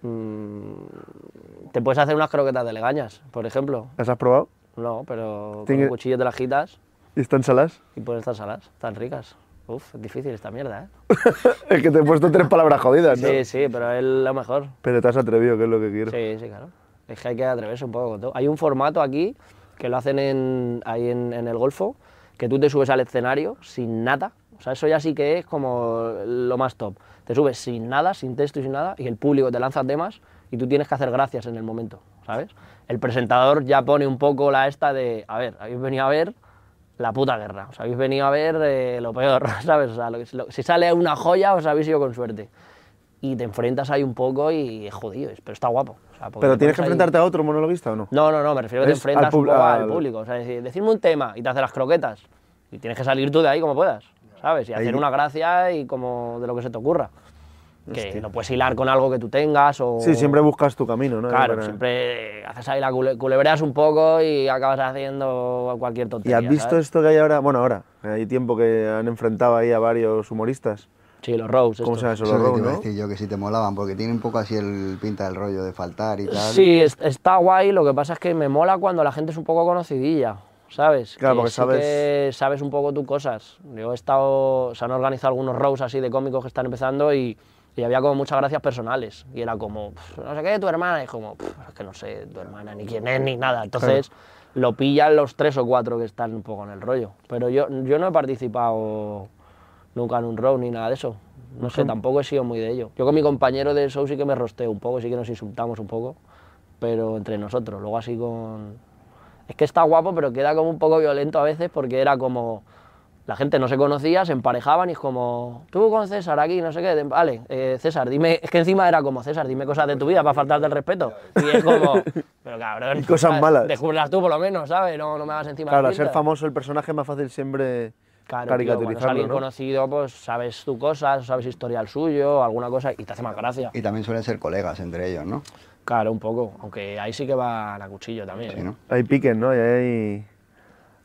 Mm, te puedes hacer unas croquetas de legañas, por ejemplo. ¿Las has probado? No, pero con un cuchillo te las quitas. ¿Y están salas? Y pueden estar salas, están ricas. Uf, es difícil esta mierda, ¿eh? es que te he puesto tres palabras jodidas, ¿no? Sí, sí, pero es lo mejor. Pero te has atrevido, que es lo que quiero. Sí, sí, claro. Es que hay que atreverse un poco con todo. Hay un formato aquí que lo hacen en, ahí en, en el Golfo, que tú te subes al escenario sin nada. O sea, eso ya sí que es como lo más top. Te subes sin nada, sin texto y sin nada, y el público te lanza temas y tú tienes que hacer gracias en el momento, ¿sabes? El presentador ya pone un poco la esta de, a ver, habéis venido a ver la puta guerra. Os habéis venido a ver eh, lo peor, ¿sabes? O sea, si sale una joya, os habéis ido con suerte. Y te enfrentas ahí un poco y jodido, pero está guapo. pero tienes que enfrentarte a otro monologuista o no? No, no, no, me refiero a que te enfrentas al, público. O decirme un tema y te hace las croquetas. Y tienes que salir tú de ahí como puedas, ¿sabes? Y hacer una gracia y como de lo que se te ocurra. Que no puedes hilar con algo que tú tengas o... Sí, siempre buscas tu camino, ¿no? Claro, siempre haces ahí la culebreas un poco y acabas haciendo cualquier tontería, ¿Y has visto esto que hay ahora? Bueno, ahora, hay tiempo que han enfrentado ahí a varios humoristas. Sí, los rows ¿Cómo se llama eso? Los rows ¿no? decir yo que sí te molaban, porque tiene un poco así el pinta del rollo de faltar y tal. Sí, está guay, lo que pasa es que me mola cuando la gente es un poco conocidilla, ¿sabes? Claro, porque sabes... sabes un poco tus cosas. Yo he estado, se han organizado algunos rows así de cómicos que están empezando y y había como muchas gracias personales. Y era como, no sé qué, tu hermana. Y como, es que no sé tu hermana, ni quién es, ni nada. Entonces lo pillan los tres o cuatro que están un poco en el rollo. Pero yo, yo no he participado nunca en un row ni nada de eso. No sé, tampoco he sido muy de ello. Yo con mi compañero de show sí que me rosteo un poco, sí que nos insultamos un poco, pero entre nosotros. Luego así con... Es que está guapo, pero queda como un poco violento a veces porque era como la gente no se conocía, se emparejaban y es como, tú con César aquí, no sé qué, vale, eh, César, dime, es que encima era como, César, dime cosas de tu vida para faltarte el respeto. Y es como, pero cabrón. Y cosas malas. Descúbrelas tú por lo menos, ¿sabes? No, me hagas encima Claro, ser famoso el personaje es más fácil siempre claro, caricaturizarlo, alguien conocido, pues sabes tu cosa, sabes historial suyo, alguna cosa, y te hace más gracia. Y también suelen ser colegas entre ellos, ¿no? Claro, un poco, aunque ahí sí que van a cuchillo también. Sí, ¿eh? ¿no? Hay piques, ¿no? hay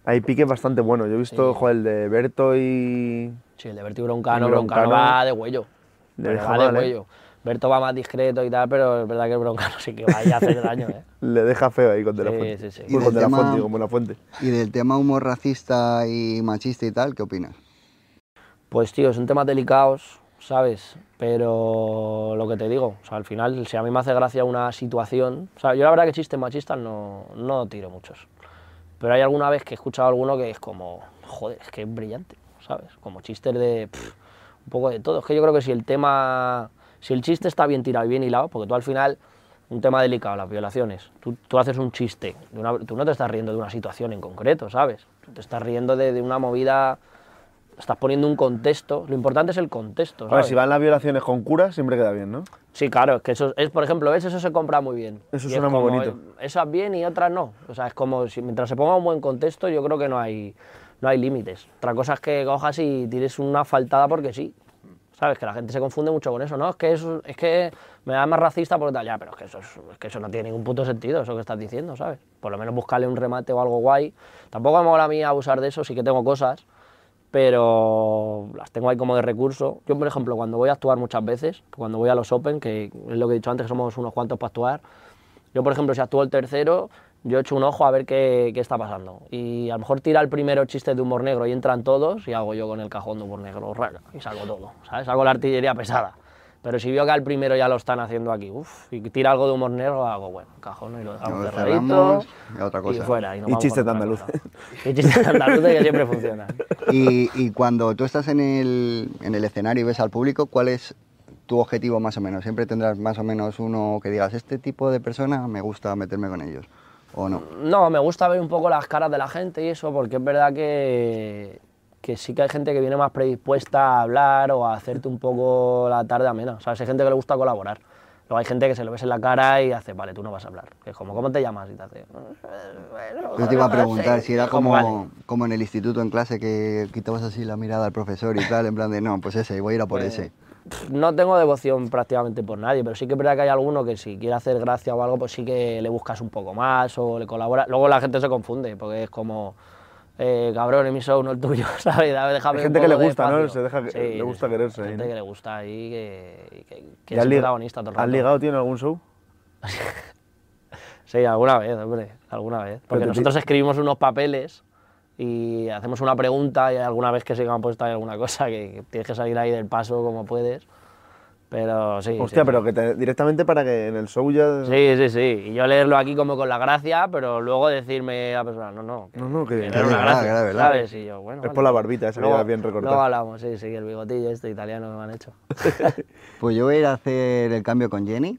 hay piques bastante buenos. Yo he visto, el de Berto y. Sí, el de Berto y Broncano. broncano, va de huello. De, de de huello. ¿eh? Berto va más discreto y tal, pero es verdad que el Broncano sí que va a hacer daño. ¿eh? Le deja feo ahí con De La Fuente. Sí, sí, sí. ¿Y pues con como La Fuente. ¿Y del tema humor racista y machista y tal, qué opinas? Pues, tío, un tema delicados, ¿sabes? Pero lo que te digo, al final, si a mí me hace gracia una situación. O sea, yo la verdad que chistes machistas no, no tiro muchos. Pero hay alguna vez que he escuchado alguno que es como, joder, es que es brillante, ¿sabes? Como chistes de un poco de todo. Es que yo creo que si el tema, si el chiste está bien tirado y bien hilado, porque tú al final, un tema delicado, las violaciones, tú, haces un chiste, de tú no te estás riendo de una situación en concreto, ¿sabes? te estás riendo de una movida estás poniendo un contexto. Lo importante es el contexto. ¿sabes? A ver, si van las violaciones con curas, siempre queda bien, ¿no? Sí, claro, es que eso es, por ejemplo, ¿ves? eso se compra muy bien. Eso suena muy bonito. Esas bien y otras no. O sea, es como si mientras se ponga un buen contexto, yo creo que no hay, no hay límites. Otra cosa es que cojas y tires una faltada porque sí. ¿Sabes? Que la gente se confunde mucho con eso, ¿no? Es que eso, es que me da más racista porque tal, ya, pero es que eso es, que eso no tiene ningún de sentido, eso que estás diciendo, ¿sabes? Por lo menos buscarle un remate o algo guay. Tampoco me mola a mí abusar de eso, sí que tengo cosas pero las tengo ahí como de recurso. Yo, por ejemplo, cuando voy a actuar muchas veces, cuando voy a los Open, que es lo que he dicho antes, que somos unos cuantos para actuar, yo, por ejemplo, si actúo el tercero, yo echo un ojo a ver qué, está pasando. Y a lo mejor tira el primero chiste de humor negro y entran todos y hago yo con el cajón de humor negro, raro y salgo todo, ¿sabes? Hago la artillería pesada. Pero si vio que al primero ya lo están haciendo aquí, uff, y tira algo de humor negro, hago, bueno, cajón y lo dejamos cerramos, y otra cosa. Y fuera. Y, chistes tan Y chistes que siempre funcionan. Y, cuando tú estás en el, en el escenario y ves al público, ¿cuál es tu objetivo más o menos? ¿Siempre tendrás más o menos uno que digas, este tipo de persona me gusta meterme con ellos? ¿O no? No, me gusta ver un poco las caras de la gente y eso, porque es verdad que que sí que hay gente que viene más predispuesta a hablar o a hacerte un poco la tarde amena. O sea, hay gente que le gusta colaborar. Luego hay gente que se lo ves en la cara y hace, vale, tú no vas a hablar. es como, ¿cómo te llamas? Y Yo te iba a preguntar si era como, como en el instituto, en clase, que quitabas así la mirada al profesor y tal, en plan de, no, pues ese, voy a ir a por pues, ese. No tengo devoción prácticamente por nadie, pero sí que es verdad que hay alguno que si quiere hacer gracia o algo, pues sí que le buscas un poco más o le colabora. Luego la gente se confunde, porque es como eh, cabrón, es mi show, no el tuyo, ¿sabes? Hay gente que le gusta, ¿no? Se deja, le gusta quererse. Hay gente que le gusta ahí, que, es protagonista todo el ¿Has ligado, ¿Tiene algún show? sí, alguna vez, hombre, alguna vez. Pues Porque nosotros escribimos unos papeles y hacemos una pregunta y alguna vez que se me ha puesto ahí alguna cosa que tienes que salir ahí del paso como puedes pero sí. Hostia, pero que directamente para que en el show ya. Sí, sí, sí. Y yo leerlo aquí como con la gracia, pero luego decirme a la persona, no, no. Que, no, no, que, era es una gracia. verdad. ¿Sabes? Es por la barbita, esa luego, bien recortada. no hablamos, sí, sí, el bigotillo este italiano que me han hecho. pues yo voy a ir a hacer el cambio con Jenny.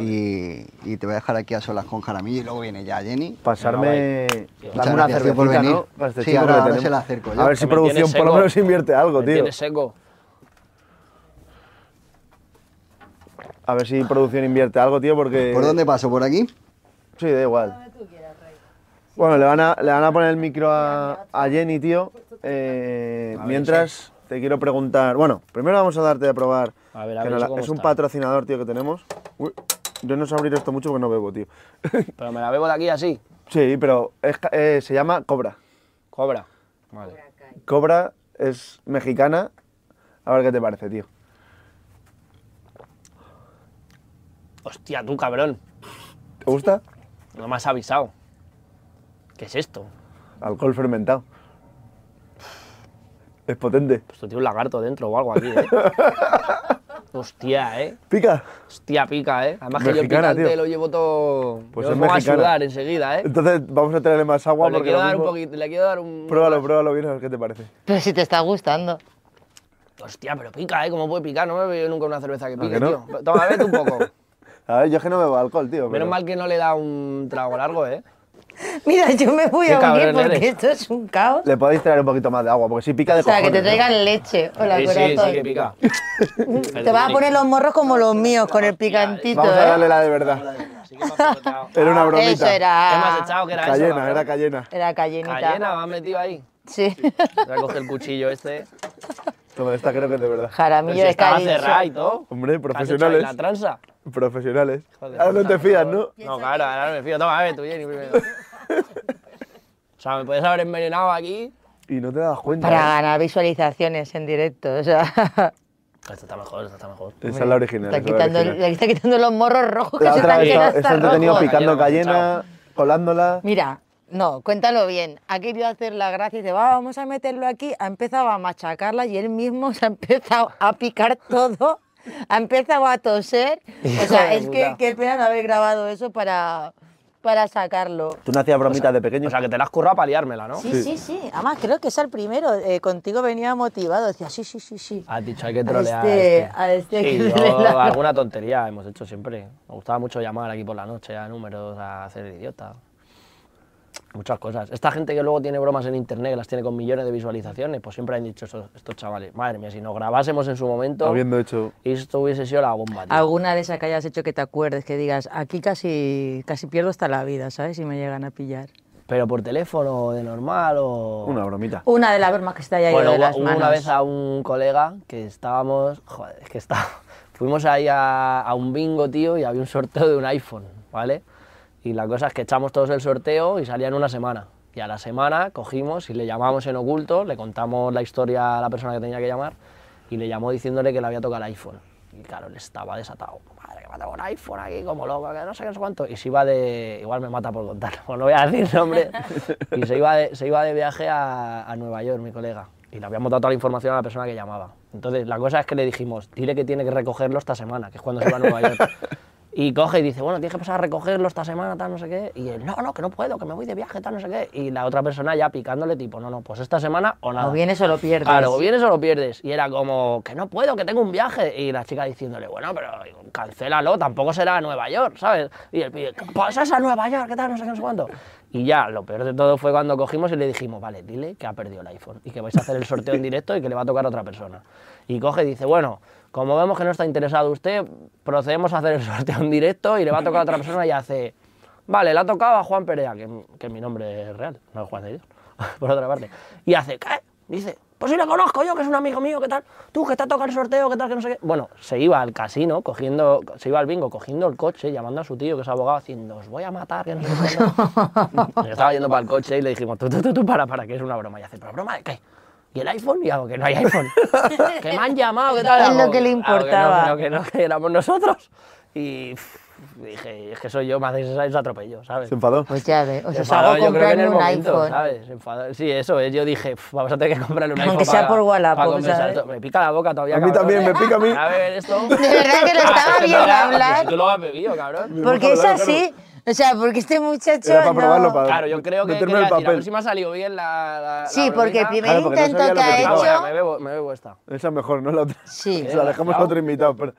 Y, y, te voy a dejar aquí a solas con Jaramillo y luego viene ya Jenny. Pasarme dame una este sí, ahora, ahora acerco. A ver si producción por lo menos invierte algo, tío. Tiene seco. A ver si producción invierte algo, tío, porque... ¿Por dónde paso? ¿Por aquí? Sí, da igual. Bueno, le van a, le van a poner el micro a, Jenny, tío. Eh, mientras te quiero preguntar... Bueno, primero vamos a darte a probar... A ver, es un patrocinador, tío, que tenemos. yo no sé abrir esto mucho porque no bebo, tío. Pero me la bebo de aquí así. Sí, pero eh, se llama Cobra. Cobra. Vale. Cobra es mexicana. A ver qué te parece, tío. Hostia, tú, cabrón. ¿Te gusta? No me has avisado. ¿Qué es esto? Alcohol fermentado. Es potente. Pues tú un lagarto dentro o algo aquí, ¿eh? Hostia, ¿eh? ¿Pica? Hostia, pica, ¿eh? Además que yo el picante lo llevo todo... Pues yo es me a sudar enseguida, ¿eh? Entonces vamos a traerle más agua pues porque... Le quiero, dar un poquito, le quiero dar un... Pruébalo, pruébalo bien a ver qué te parece. Pero si te está gustando. Hostia, pero pica, ¿eh? ¿Cómo puede picar? No me he bebido nunca una cerveza que pique, no? tío. Toma, vete un poco. A ver, yo es que no bebo alcohol, tío. Menos mal que no le da un trago largo, ¿eh? Mira, yo me voy a unir porque esto es un caos. Le podéis traer un poquito más de agua, porque si pica de O sea, que te traigan leche. sí, sí, sí que pica. te vas a poner los morros como los míos, con el picantito, Vamos a darle la ¿eh? de verdad. Pues, era una bromita. Eso era... ¿Qué más echado que era cayena, era cayena. Era cayenita. Cayena, me has metido ahí. Sí. Voy a coger el cuchillo este. Toma, esta creo que es de verdad. Jaramillo de Estaba Hombre, profesionales. la tranza? Profesionales. ahora no pues, te fías, ¿no? No, claro, ahora no me fío. Toma, a ver, tú, Jenny, primero. o sea, me puedes haber envenenado aquí. Y no te das cuenta. Para ¿eh? ganar visualizaciones en directo, o sea. Esta está mejor, esta está mejor. Esa es la original. Está quitando, Le está quitando los morros rojos que se están Está, está entretenido picando cayena, colándola. Mira, no, cuéntalo bien. Ha querido hacer la gracia y dice, Va, vamos a meterlo aquí. Ha empezado a machacarla y él mismo se ha empezado a picar todo. Ha empezado a toser. O sea, es que qué pena no haber grabado eso para, para sacarlo. Tú no hacías bromitas de pequeño. O sea, que te la has currado para liármela, ¿no? Sí, sí, sí, Además, creo que es el primero. Eh, contigo venía motivado. Decía, sí, sí, sí, sí. Has dicho, hay que trolear. A este, este, a este, yo, Alguna tontería hemos hecho siempre. Me gustaba mucho llamar aquí por la noche a números, a hacer idiota. Muchas cosas. Esta gente que luego tiene bromas en internet, que las tiene con millones de visualizaciones, pues siempre han dicho estos, chavales, madre mía, si nos grabásemos en su momento, habiendo hecho... Esto hubiese sido la bomba. ¿Alguna de esas que hayas hecho que te acuerdes, que digas, aquí casi, casi pierdo hasta la vida, ¿sabes? Si me llegan a pillar. Pero por teléfono, de normal o... Una bromita. Una de las bromas que está te haya de las manos. una vez a un colega que estábamos... Joder, es que está... Fuimos ahí a, a un bingo, tío, y había un sorteo de un iPhone, ¿vale? Y la cosa es que echamos todos el sorteo y salía en una semana. Y a la semana cogimos y le llamamos en oculto, le contamos la historia a la persona que tenía que llamar y le llamó diciéndole que le había tocado el iPhone. Y claro, le estaba desatado. Madre, que me ha tocado un iPhone aquí, como loco, que no sé qué, no cuánto. Y se iba de. Igual me mata por contarlo, no voy a decir nombre. y se iba de, se iba de viaje a, a Nueva York, mi colega y le habíamos dado toda la información a la persona que llamaba. Entonces, la cosa es que le dijimos, dile que tiene que recogerlo esta semana, que es cuando se va a Nueva York. Y coge y dice, bueno, tienes que pasar a recogerlo esta semana, tal, no sé qué. Y él, no, no, que no puedo, que me voy de viaje, tal, no sé qué. Y la otra persona ya picándole, tipo, no, no, pues esta semana o nada. O vienes o lo pierdes. Claro, o vienes o lo pierdes. Y era como, que no puedo, que tengo un viaje. Y la chica diciéndole, bueno, pero cancélalo, tampoco será a Nueva York, ¿sabes? Y él pide, pues es a Nueva York, ¿qué tal, no sé qué, no sé cuánto. Y ya, lo peor de todo fue cuando cogimos y le dijimos, vale, dile que ha perdido el iPhone y que vais a hacer el sorteo en directo y que le va a tocar a otra persona. Y coge y dice, bueno, como vemos que no está interesado usted, procedemos a hacer el sorteo en directo y le va a tocar a otra persona y hace... Vale, le ha tocado a Juan Perea, que, que mi nombre real, no es Juan de Dios, por otra parte. Y hace, ¿qué? Dice, pues si lo conozco yo, que es un amigo mío, ¿qué tal? Tú, que ha tocando el sorteo, ¿qué tal? Que no sé qué. Bueno, se iba al casino, cogiendo, se iba al bingo, cogiendo el coche, llamando a su tío, que es abogado, diciendo, os voy a matar, que no sé qué. estaba yendo para el coche y le dijimos, tú, tú, tú, para, para, que es una broma. Y hace, ¿pero broma de qué? el iPhone? Y hago que no hay iPhone. que me han llamado, ¿qué tal? Es lo que le importaba. que no, que no, que éramos nosotros. Y dije, es que soy yo, me hacéis ese atropello, ¿sabes? Se enfadó. Pues ya ve, os, os hago comprar un iPhone. ¿sabes? Se Sí, eso Yo dije, vamos a tener que comprarle un iPhone. Aunque sea por Wallapop, Me pica la boca todavía. A mí también, ¿eh? me pica a mí. A ver, esto. De verdad que lo ah, estaba viendo hablar. Porque es así. O sea, porque este muchacho. Claro, yo creo que, que si me ha salido bien la. sí, porque el primer intento que, ha ah, hecho. me, bebo, esta. Esa mejor, no la otra. Sí. O sea, dejamos a otro invitado. Pero...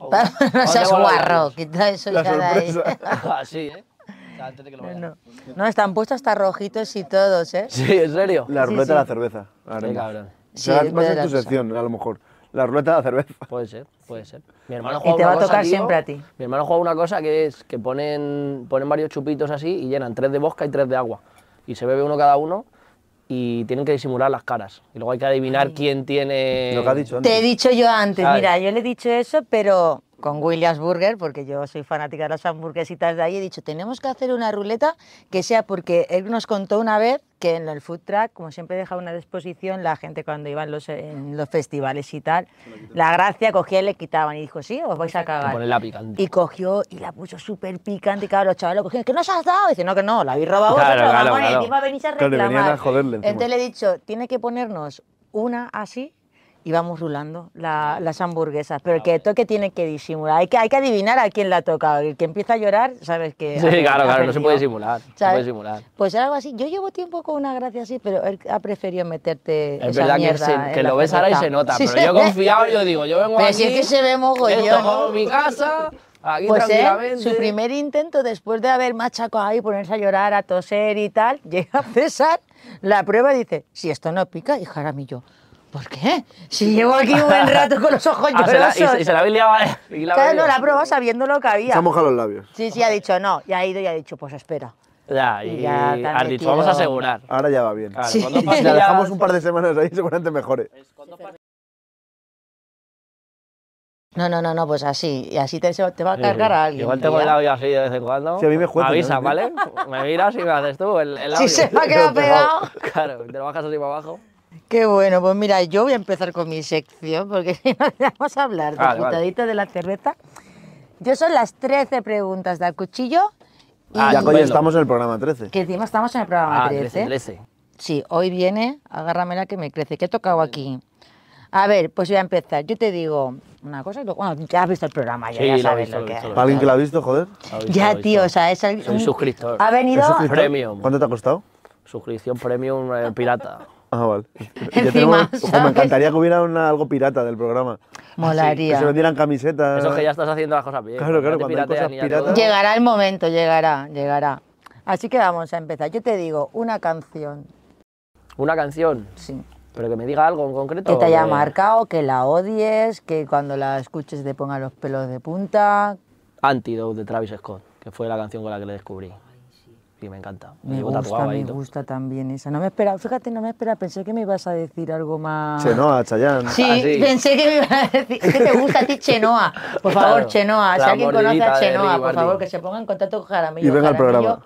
no oh. ah, seas guarro, quita eso la sorpresa. Así, ah, ¿eh? de que lo vaya. No, no, están puestos hasta rojitos y todos, ¿eh? Sí, en serio. La ruleta de la cerveza. Ahora. Sí, cabrón. Sí, más en tu sección, a lo mejor la ruleta de cerveza. Puede ser, puede ser. Mi hermano juega y te va a tocar siempre a ti. Mi hermano juega una cosa que es que ponen, ponen varios chupitos así y llenan tres de bosca y tres de agua. Y se bebe uno cada uno y tienen que disimular las caras. Y luego hay que adivinar quién tiene... Lo que dicho Te he dicho yo antes, mira, yo le he dicho eso, pero con Williams Burger, porque yo soy fanática de las hamburguesitas de ahí, he dicho, tenemos que hacer una ruleta que sea porque él nos contó una vez que en el food truck, como siempre deja una disposición, la gente cuando iban los, en los festivales y tal, la gracia cogía y le quitaban y dijo, sí, os vais a cagar. Y cogió y la puso súper picante y claro, los chavales lo cogieron, ¿qué nos has dado? Y dice, no, que no, la habéis robado claro, vosotros, claro, venís a reclamar. Entonces le he dicho, tiene que ponernos una así y vamos rulando las hamburguesas. Pero el que toque tiene que disimular. Hay que, hay que adivinar a quién la tocado, El que empieza a llorar, sabes que. Sí, claro, claro, no se puede disimular. No puede simular. Pues algo así. Yo llevo tiempo con una gracia así, pero él ha preferido meterte. Es esa verdad mierda que, que lo ves ahora y se nota. pero yo yo confiado, yo digo, yo vengo pero aquí. Si es que se ve mogollón. ¿no? mi casa. Aquí pues ¿eh? su primer intento, después de haber machacado ahí, ponerse a llorar, a toser y tal, llega a la prueba dice, si esto no pica, hija mí yo... ¿Por qué? Si llevo aquí un buen rato con los ojos llorosos. Ah, y, se la habéis liado. claro, no, la probó sabiendo lo que había. Se ha mojado los labios. Sí, sí, ha dicho no. Y ha ido y ha dicho, pues espera. Ya, y, y ya has dicho, vamos a asegurar. Ahora ya va bien. sí. Si la dejamos un par de semanas ahí, seguramente mejore. No, no, no, no, pues así. Y así te, te va a cargar a alguien. Igual te el labio así de vez en cuando. Si a mí me juegas. Avisa, ¿vale? Me miras y me haces tú el, el Si se me ha quedado pegado. Claro, te lo bajas así para abajo. Qué bueno, pues mira, yo voy a empezar con mi sección, porque si no vamos a hablar de ah, de la cerveza. Yo son las 13 preguntas del cuchillo. Ah, ya coño, estamos en el programa 13. Que encima estamos en el programa ah, 13. 13, Sí, hoy viene, agárramela que me crece. ¿Qué he tocado aquí? A ver, pues voy a empezar. Yo te digo una cosa Bueno, ya has visto el programa, ya, sabes lo, que es. ¿Para alguien que lo ha visto, joder? ya, tío, o sea, es el. Un suscriptor. Ha venido. suscriptor? Premium. ¿Cuánto te ha costado? Suscripción premium eh, pirata. Ah, vale. me encantaría que hubiera algo pirata del programa. Molaría. que se vendieran camisetas. Eso que ya estás haciendo las cosas Claro, claro, cuando piratas. Llegará el momento, llegará, llegará. Así que vamos a empezar. Yo te digo, una canción. ¿Una canción? Sí. Pero que me diga algo en concreto. Que te haya marcado, que la odies, que cuando la escuches te ponga los pelos de punta. Antidote de Travis Scott, que fue la canción con la que le descubrí. Y me encanta. Me, gusta, me gusta también esa. No me esperaba, fíjate, no me esperaba, pensé que me ibas a decir algo más... Chenoa, Chayán. Ah, sí, pensé que me ibas a decir, ¿Qué te gusta a ti Chenoa, por favor, Chenoa, si alguien conoce a Chenoa, por favor, que se ponga en contacto con Jaramillo. Y venga al programa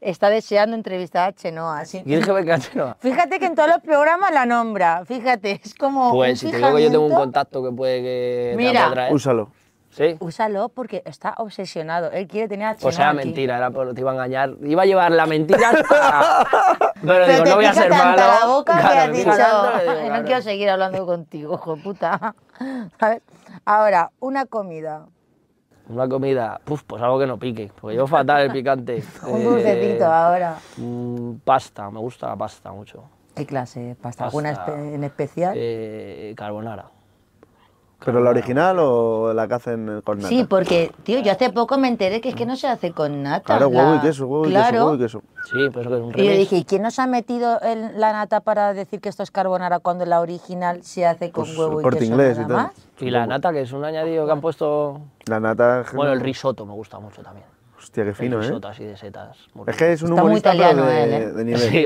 está deseando entrevistar a Chenoa. ¿sí? ¿Y que venga Chenoa? Fíjate que en todos los programas la nombra, fíjate, es como. bueno pues si te que yo tengo un contacto que puede que. Mira, úsalo. Sí. Úsalo porque está obsesionado. Él quiere tener a O sea, mentira, era porque te iba a engañar. Iba a llevar la mentira. Pero, digo, no voy a ser malo. la boca dicho. no quiero seguir hablando contigo, hijo puta. A ahora, una comida. Una comida, pues algo que no pique, porque yo fatal el picante. Un dulcecito eh, ahora. Mm, pasta, me gusta la pasta mucho. ¿Qué clase pasta? pasta ¿Alguna en especial? Eh, carbonara. ¿Pero la original o la que hacen con nata? Sí, porque, tío, yo hace poco me enteré que es que no se hace con nata. Claro, huevo y queso, huevo y queso, Sí, es un Y yo dije, quién nos ha metido la nata para decir que esto es carbonara cuando la original se hace con pues, huevo y queso? inglés y, y la nata, que es un añadido que han puesto... La nata... Bueno, el risotto me gusta mucho también. Hostia, qué fino, ¿eh? y de setas. Es que es un está humorista, muy italiano, de, él, ¿eh? nivel. Sí,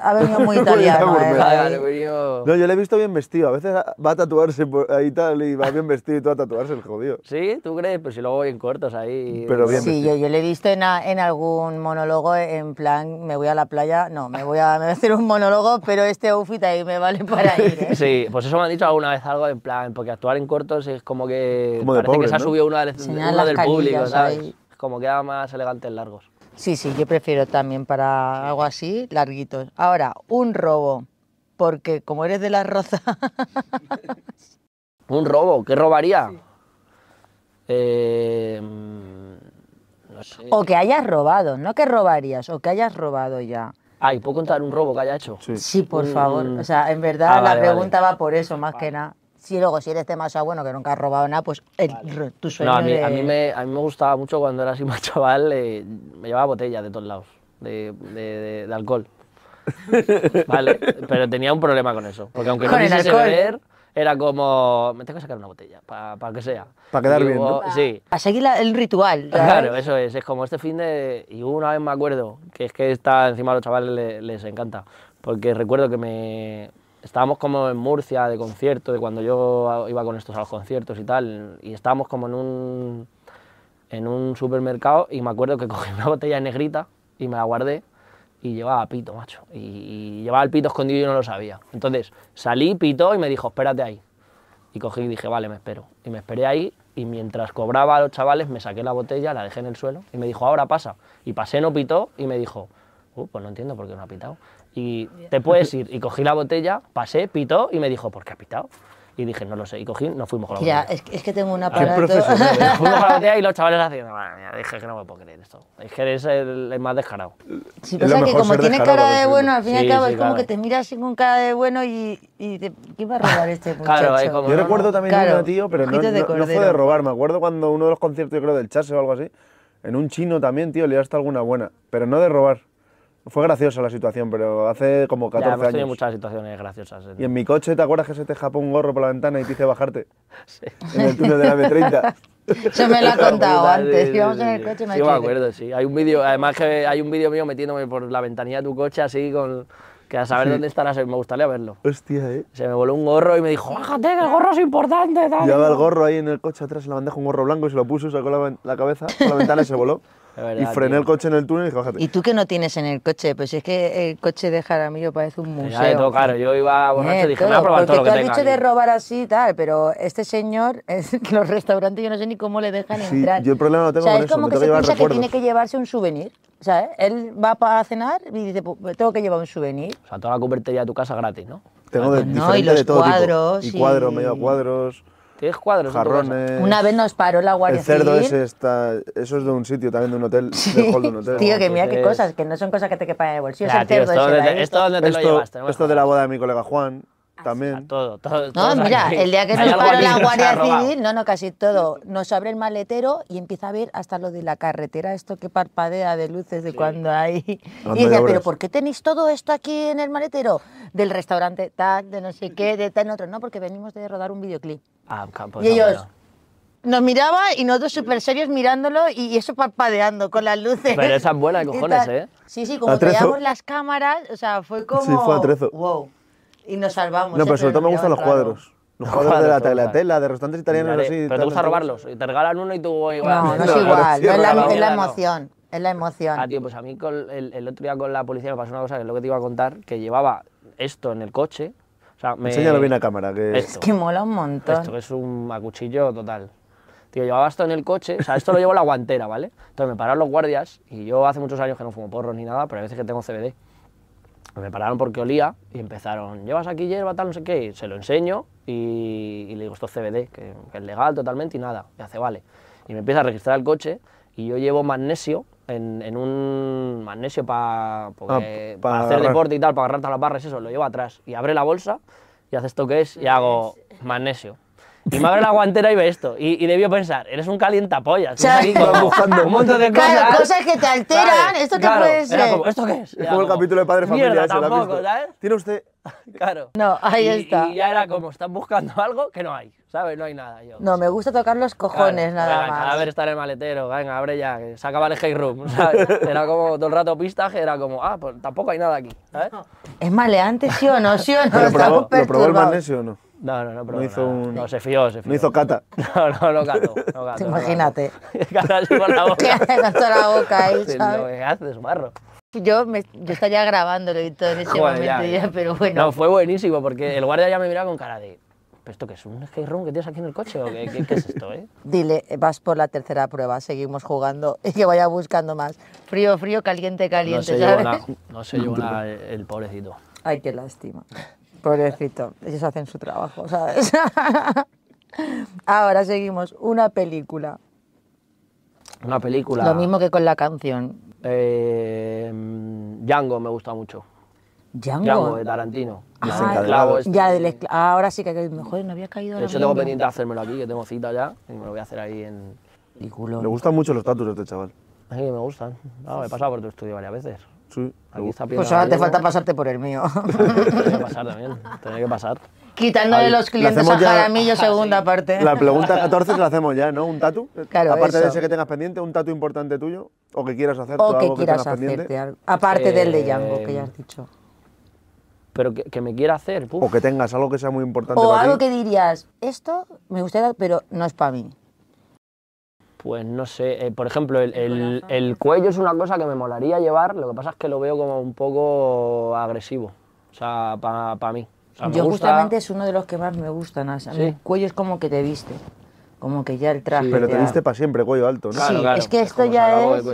ha venido muy italiano, ¿eh? pues No, yo le he visto bien vestido. A veces va a tatuarse ahí tal y va bien vestido y todo a tatuarse, el jodido. ¿Sí? ¿Tú crees? Pues si luego en cortos ahí. Pero bien Sí, yo, yo, le he visto en, en, algún monólogo en plan, me voy a la playa, no, me voy a, hacer un monólogo, pero este outfit ahí me vale para ir. ¿eh? Sí, pues eso me han dicho alguna vez algo en plan, porque actuar en cortos es como que... Como de parece que se ha subido una, del, una del público, ¿sabes? como queda más elegantes largos. Sí, sí, yo prefiero también para algo así, larguitos. Ahora, un robo, porque como eres de la roza... ¿Un robo? ¿Qué robaría? Eh, o que hayas robado, no que robarías, o que hayas robado ya. Ay, ¿puedo contar un robo que haya hecho? Sí, por mm. favor. O sea, en verdad ah, la pregunta va por eso, más que nada. Si luego, si eres masa, bueno que nunca has robado nada, pues el, tu sueño. No, a mí, a, mí me, a mí me gustaba mucho cuando era así más chaval, eh, me llevaba botellas de todos lados, de, alcohol. vale, pero tenía un problema con eso. Porque aunque no quisiese beber, era como, me tengo que sacar una botella, para que sea. Para quedar bien. ¿no? Sí. A seguir el ritual. Claro, eso es. Es como este fin de. Y una vez me acuerdo, que es que está encima a los chavales les encanta. Porque recuerdo que me, estábamos como en Murcia de concierto, de cuando yo iba con estos a los conciertos y tal, y estábamos como en un, en un supermercado y me acuerdo que cogí una botella negrita y me la guardé y llevaba pito, macho, y, llevaba el pito escondido y no lo sabía. Entonces salí, pitó y me dijo, espérate ahí. Y cogí y dije, vale, me espero. Y me esperé ahí y mientras cobraba a los chavales me saqué la botella, la dejé en el suelo y me dijo, ahora pasa. Y pasé, no pitó y me dijo, uh, pues no entiendo por qué no ha pitado y te puedes ir. Y cogí la botella, pasé, pitó y me dijo, ¿por qué ha pitado? Y dije, no lo sé. Y cogí, no fuimos con la botella. Ya, es, que, es que tengo un aparato. ¿eh? fuimos con la botella y los chavales haciendo, dije que no me puedo creer esto. Es que eres el, más descarado. Sí, pasa que como tiene cara de bueno, al fin y al cabo es como que te miras con cara de bueno y, y te, ¿qué va a robar este muchacho? Claro, como, yo recuerdo también claro, uno, tío, pero no, no, fue de robar. Me acuerdo cuando uno de los conciertos, yo creo, del Chase o algo así, en un chino también, tío, le hasta alguna buena, pero no de robar. Fue graciosa la situación, pero hace como 14 ya, hemos tenido muchas situaciones graciosas. Y en mi coche, ¿te acuerdas que se te japó un gorro por la ventana y te hice bajarte? Sí. En el túnel de la B30. Se me lo ha contado antes. Íbamos en el coche me me acuerdo, sí. Hay un vídeo, además que hay un vídeo mío metiéndome por la ventanilla de tu coche así con... Que a saber dónde estarás, me gustaría verlo. Hostia, eh. Se me voló un gorro y me dijo, bájate, que el gorro es importante. Llevaba el gorro ahí en el coche atrás, en la bandeja, un gorro blanco y se lo puso, sacó la, la cabeza por la ventana y se voló y frené el coche en el túnel y dije, bájate. ¿Y tú qué no tienes en el coche? Pues es que el coche de Jaramillo parece un museo. Ya, todo, claro, yo iba borracho y eh, dije, todo, me voy a probar todo lo que tú has dicho de robar así y tal, pero este señor, los restaurantes yo no sé ni cómo le dejan sí, entrar. yo el problema no tengo o sea, con es eso, como que se piensa recuerdos. que tiene que llevarse un souvenir. O sea, él va para cenar y dice, pues, pues, tengo que llevar un souvenir. O sea, toda la cubertería de tu casa gratis, ¿no? Tengo de, no, de todo cuadros, tipo. Y, y cuadros, medio cuadros... Tres cuadros. Jarrones. Una vez nos paró la Guardia El cerdo ese está. Eso es de un sitio también, de un hotel. Sí. de un hotel. Tío, que mira qué cosas, que no son cosas que te quepan en el bolsillo. Claro, el tío, cerdo esto ese. de ¿eh? esto de la boda de mi colega Juan, también. todo, todo, no, mira, el día que nos paró la Guardia Civil, no, no, casi todo. Nos abre el maletero y empieza a ver hasta lo de la carretera, esto que parpadea de luces de cuando hay. y dice, pero ¿por qué tenéis todo esto aquí en el maletero? Del restaurante tal, de no sé qué, de tal, otro. No, porque venimos de rodar un videoclip. Ah, y ellos, nos miraba y nosotros súper serios mirándolo y eso parpadeando con las luces. Pero esas buenas cojones, ¿eh? Sí, sí, como teníamos las cámaras, o sea, fue como... Sí, fue Wow. Y nos salvamos. No, ¿eh? pero sobre todo me gustan los cuadros. Los cuadros de la tela, de restaurantes italianos así. Pero te gusta robarlos. Te regalan uno y tú igual. No, no es igual. es, la, em- es la emoción. Es la emoción. Ah, tío, pues a mí el, otro día con la policía me pasó una cosa que es lo que te iba a contar, que llevaba esto en el coche. O sea, me... Enséñalo bien a cámara. Que... es que mola un montón. Esto es un acuchillo total. Tío, llevaba esto en el coche, o sea, esto lo llevo en la guantera, ¿vale? Entonces me pararon los guardias y yo hace muchos años que no fumo porros ni nada, pero a veces que tengo CBD. Pues me pararon porque olía y empezaron, llevas aquí hierba, tal, no sé qué, y se lo enseño y, le digo, esto es CBD, que, es legal totalmente y nada, y hace vale. Y me empieza a registrar el coche y yo llevo magnesio en, un magnesio para ah, hacer deporte y tal, para agarrar todas las barras, eso, lo llevo atrás y abre la bolsa y hace esto que es y hago magnesio. Y me abre la guantera y ve esto. Y, debió pensar, eres un caliente O buscando un montón de cosas. Claro, cosas que te alteran. ¿Esto qué puede ser? ¿Esto qué es? Es como el capítulo de Padre Familia. tampoco, ¿sabes? Tiene usted... Claro. No, ahí está. Y ya era como, están buscando algo que no hay, ¿sabes? No hay nada. Yo, no, me gusta tocar los cojones, nada más. A ver, está en el maletero, venga, abre ya, se acaba el hate room, Era como todo el rato pistaje, era como, ah, pues tampoco hay nada aquí, Es maleante, ¿sí o no? ¿Sí o no? ¿Lo probó, ¿Lo probó el magnesio o no? No, no, no, pero no No, se fió, se fió. No hizo cata. No, no, no cato. No gato, Imagínate. Cata por con la boca. Cata haces la boca ahí, ¿sabes? ¿Qué haces, barro? Yo, me, yo estaría grabándolo y todo en ese momento ya, pero bueno. No, fue buenísimo porque el guardia ya me miraba con cara de... esto qué es? ¿Un skate room que tienes aquí en el coche qué, es esto, eh? Dile, vas por la tercera prueba, seguimos jugando y que vaya buscando más. Frío, frío, caliente, caliente, No sé ¿sabes? no se llevó nada el pobrecito. Ay, qué lástima. Pobrecito, ellos hacen su trabajo, ¿sabes? Ahora seguimos, una película. Una película. Lo mismo que con la canción. Eh, Django me gusta mucho. Django. Django de Tarantino. Ah, este. ya del ah, Ahora sí que mejor no había caído. De hecho, tengo pendiente de hacérmelo aquí, que tengo cita ya, y me lo voy a hacer ahí en. Me gustan mucho los tatuajes de este chaval. A me gustan. Ah, he pasado por tu estudio varias veces pues ahora te falta pasarte por el mío. Tenía que pasar también, Quitándole los clientes a Jaramillo, segunda parte. La pregunta 14 la hacemos ya, ¿no? ¿Un tatu? Aparte de ese que tengas pendiente, ¿un tatu importante tuyo? ¿O que quieras hacer? O que, quieras hacerte algo. Aparte del de yango que ya has eh, dicho. Pero que, me quiera hacer. O que tengas algo que sea muy importante. O algo que dirías, esto me gustaría, pero no es para mí. Pues no sé, eh, por ejemplo, el, cuello es una cosa que me molaría llevar, lo que pasa es que lo veo como un poco agresivo, o sea, para mí. Yo justamente es uno de los que más me gustan, o el cuello es como que te viste, como que ya el traje... pero te, viste para siempre cuello alto, ¿no? es que esto ya es...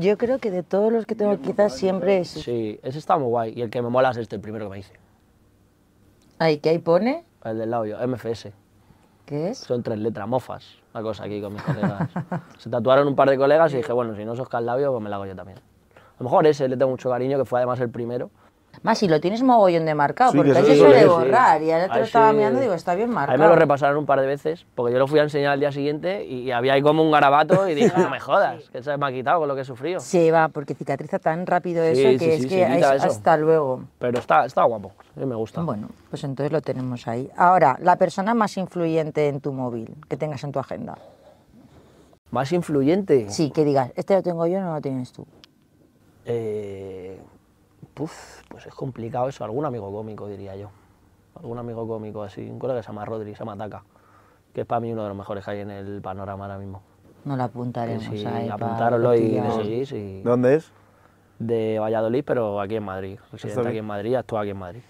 Yo creo que de todos los que tengo quizás siempre es... Sí, ese está muy guay, y el que me mola es este, el primero que me hice. ¿Ahí qué ahí pone? El del yo, MFS. ¿Qué es? Son tres letras, mofas la cosa aquí con mis colegas. Se tatuaron un par de colegas y dije, bueno, si no sos labio, pues me la hago yo también. A lo mejor ese le tengo mucho cariño, que fue además el primero. Más si lo tienes mogollón de marcado, porque es eso suele borrar. Y ahora te estaba mirando y digo, está bien marcado. A mí me lo repasaron un par de veces, porque yo lo fui a enseñar al día siguiente y había ahí como un garabato y dije, no me jodas, que se me ha quitado con lo que he sufrido. Sí, va, porque cicatriza tan rápido eso que es que hasta luego. Pero está, está guapo, me gusta. Bueno, pues entonces lo tenemos ahí. Ahora, la persona más influyente en tu móvil que tengas en tu agenda. ¿Más influyente? Sí, que digas, este lo tengo yo, no lo tienes tú. Eh, pues es complicado eso. Algún amigo cómico, diría yo. Algún amigo cómico así. Un colega que se llama Rodri, se llama Taca, que es para mí uno de los mejores que hay en el panorama ahora mismo. No lo apuntaremos. Sí, ahí y Y... ¿Dónde es? De Valladolid, pero aquí en Madrid. Residente aquí en Madrid, actúa aquí en Madrid.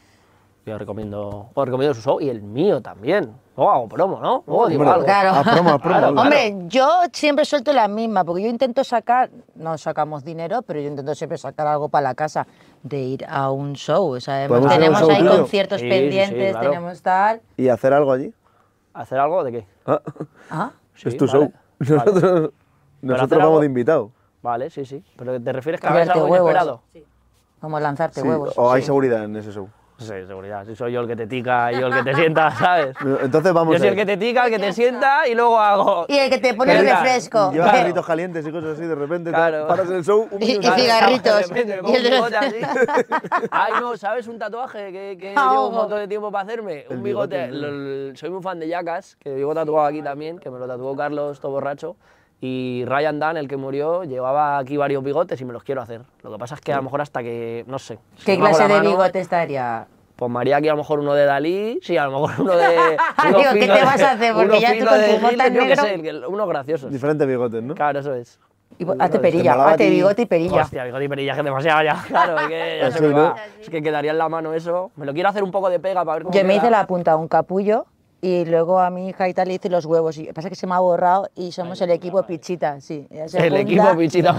Yo os recomiendo, su show y el mío también. oh hago promo, ¿no? Oh, digo Claro. A promo, promo. Hombre, yo siempre suelto la misma, porque yo intento sacar, no sacamos dinero, pero yo intento siempre sacar algo para la casa de ir a un show. O tenemos ahí conciertos pendientes, tenemos tal. ¿Y hacer algo allí? ¿Hacer algo de qué? Ah. ah. es tu show. Nosotros, nosotros vamos de invitado. Vale, sí, sí. Pero te refieres que a algo huevos. inesperado. Como lanzarte huevos. O hay seguridad en ese show. Sí, seguridad. Si soy yo el que te tica y yo el que te sienta, ¿sabes? Entonces vamos Yo soy el que te tica, el que te sienta y luego hago... Y el que te pone el refresco. Lleva claro. calientes y cosas así, de repente claro. para el show... y, cigarritos. De Ay, no, ¿sabes un tatuaje que, que ah, llevo un montón de tiempo para hacerme? un bigote. soy muy fan de Yacas, que vivo tatuado aquí también, que me lo tatuó Carlos, todo borracho. Y Ryan Dunn, el que murió, llevaba aquí varios bigotes y me los quiero hacer. Lo que pasa es que a lo mejor hasta que, no sé. ¿Qué clase de bigotes bigote estaría? Pues María aquí a lo mejor uno de Dalí, sí, a lo mejor uno de... Digo, ¿qué te vas a hacer? Porque ya tú con tu bota negro... Sé, unos graciosos. Diferentes bigotes, ¿no? Claro, eso es. hazte perilla, hazte bigote y perilla. Hostia, bigote y perilla, que demasiado ya. Claro, es que, es que quedaría en la mano eso. Me lo quiero hacer un poco de pega para ver cómo Yo me hice la punta un capullo y luego a mi hija y tal le hice los huevos. Y pasa que se me ha borrado y somos el equipo pichita, sí. El equipo pichita.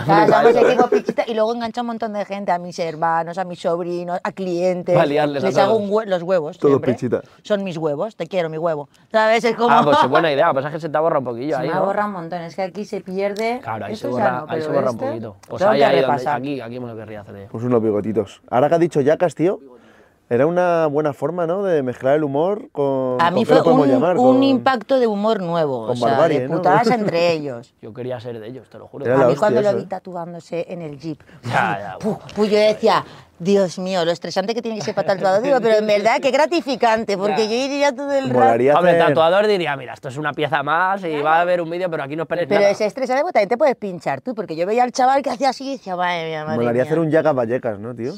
y luego engancha un montón de gente, a mis hermanos, a mis sobrinos, a clientes. A liarles Les a hago un los huevos. Todos pichitas. Son mis huevos, te quiero, mi huevo. ¿Sabes? Es como... Ah, pues buena idea, pasa que se te borra un poquillo se ahí. Se me ha borra un montón, es que aquí se pierde. Claro, ahí, se borra, un poquito. Pues ahí, ahí aquí, aquí me lo querría hacer. Eh. Pues unos bigotitos. Ahora que ha dicho Yacas, tío. Era una buena forma, ¿no? De mezclar el humor con. A mí fue un, un impacto de humor nuevo. o sea, de putadas entre ellos. Yo quería ser de ellos, te lo juro. a mí cuando lo vi ¿eh? tatuándose en el jeep. pues yo decía. Dios mío, lo estresante que tiene que ser para tatuador. Digo, pero en verdad, qué gratificante, porque yo iría todo el rato. Hombre, el tatuador diría, mira, esto es una pieza más y va a haber un vídeo, pero aquí no esperes pero nada. Pero es estresante pues, porque también te puedes pinchar tú, porque yo veía al chaval que hacía así y decía, madre mía, madre Molaría hacer un Yaga Vallecas, ¿no, tío?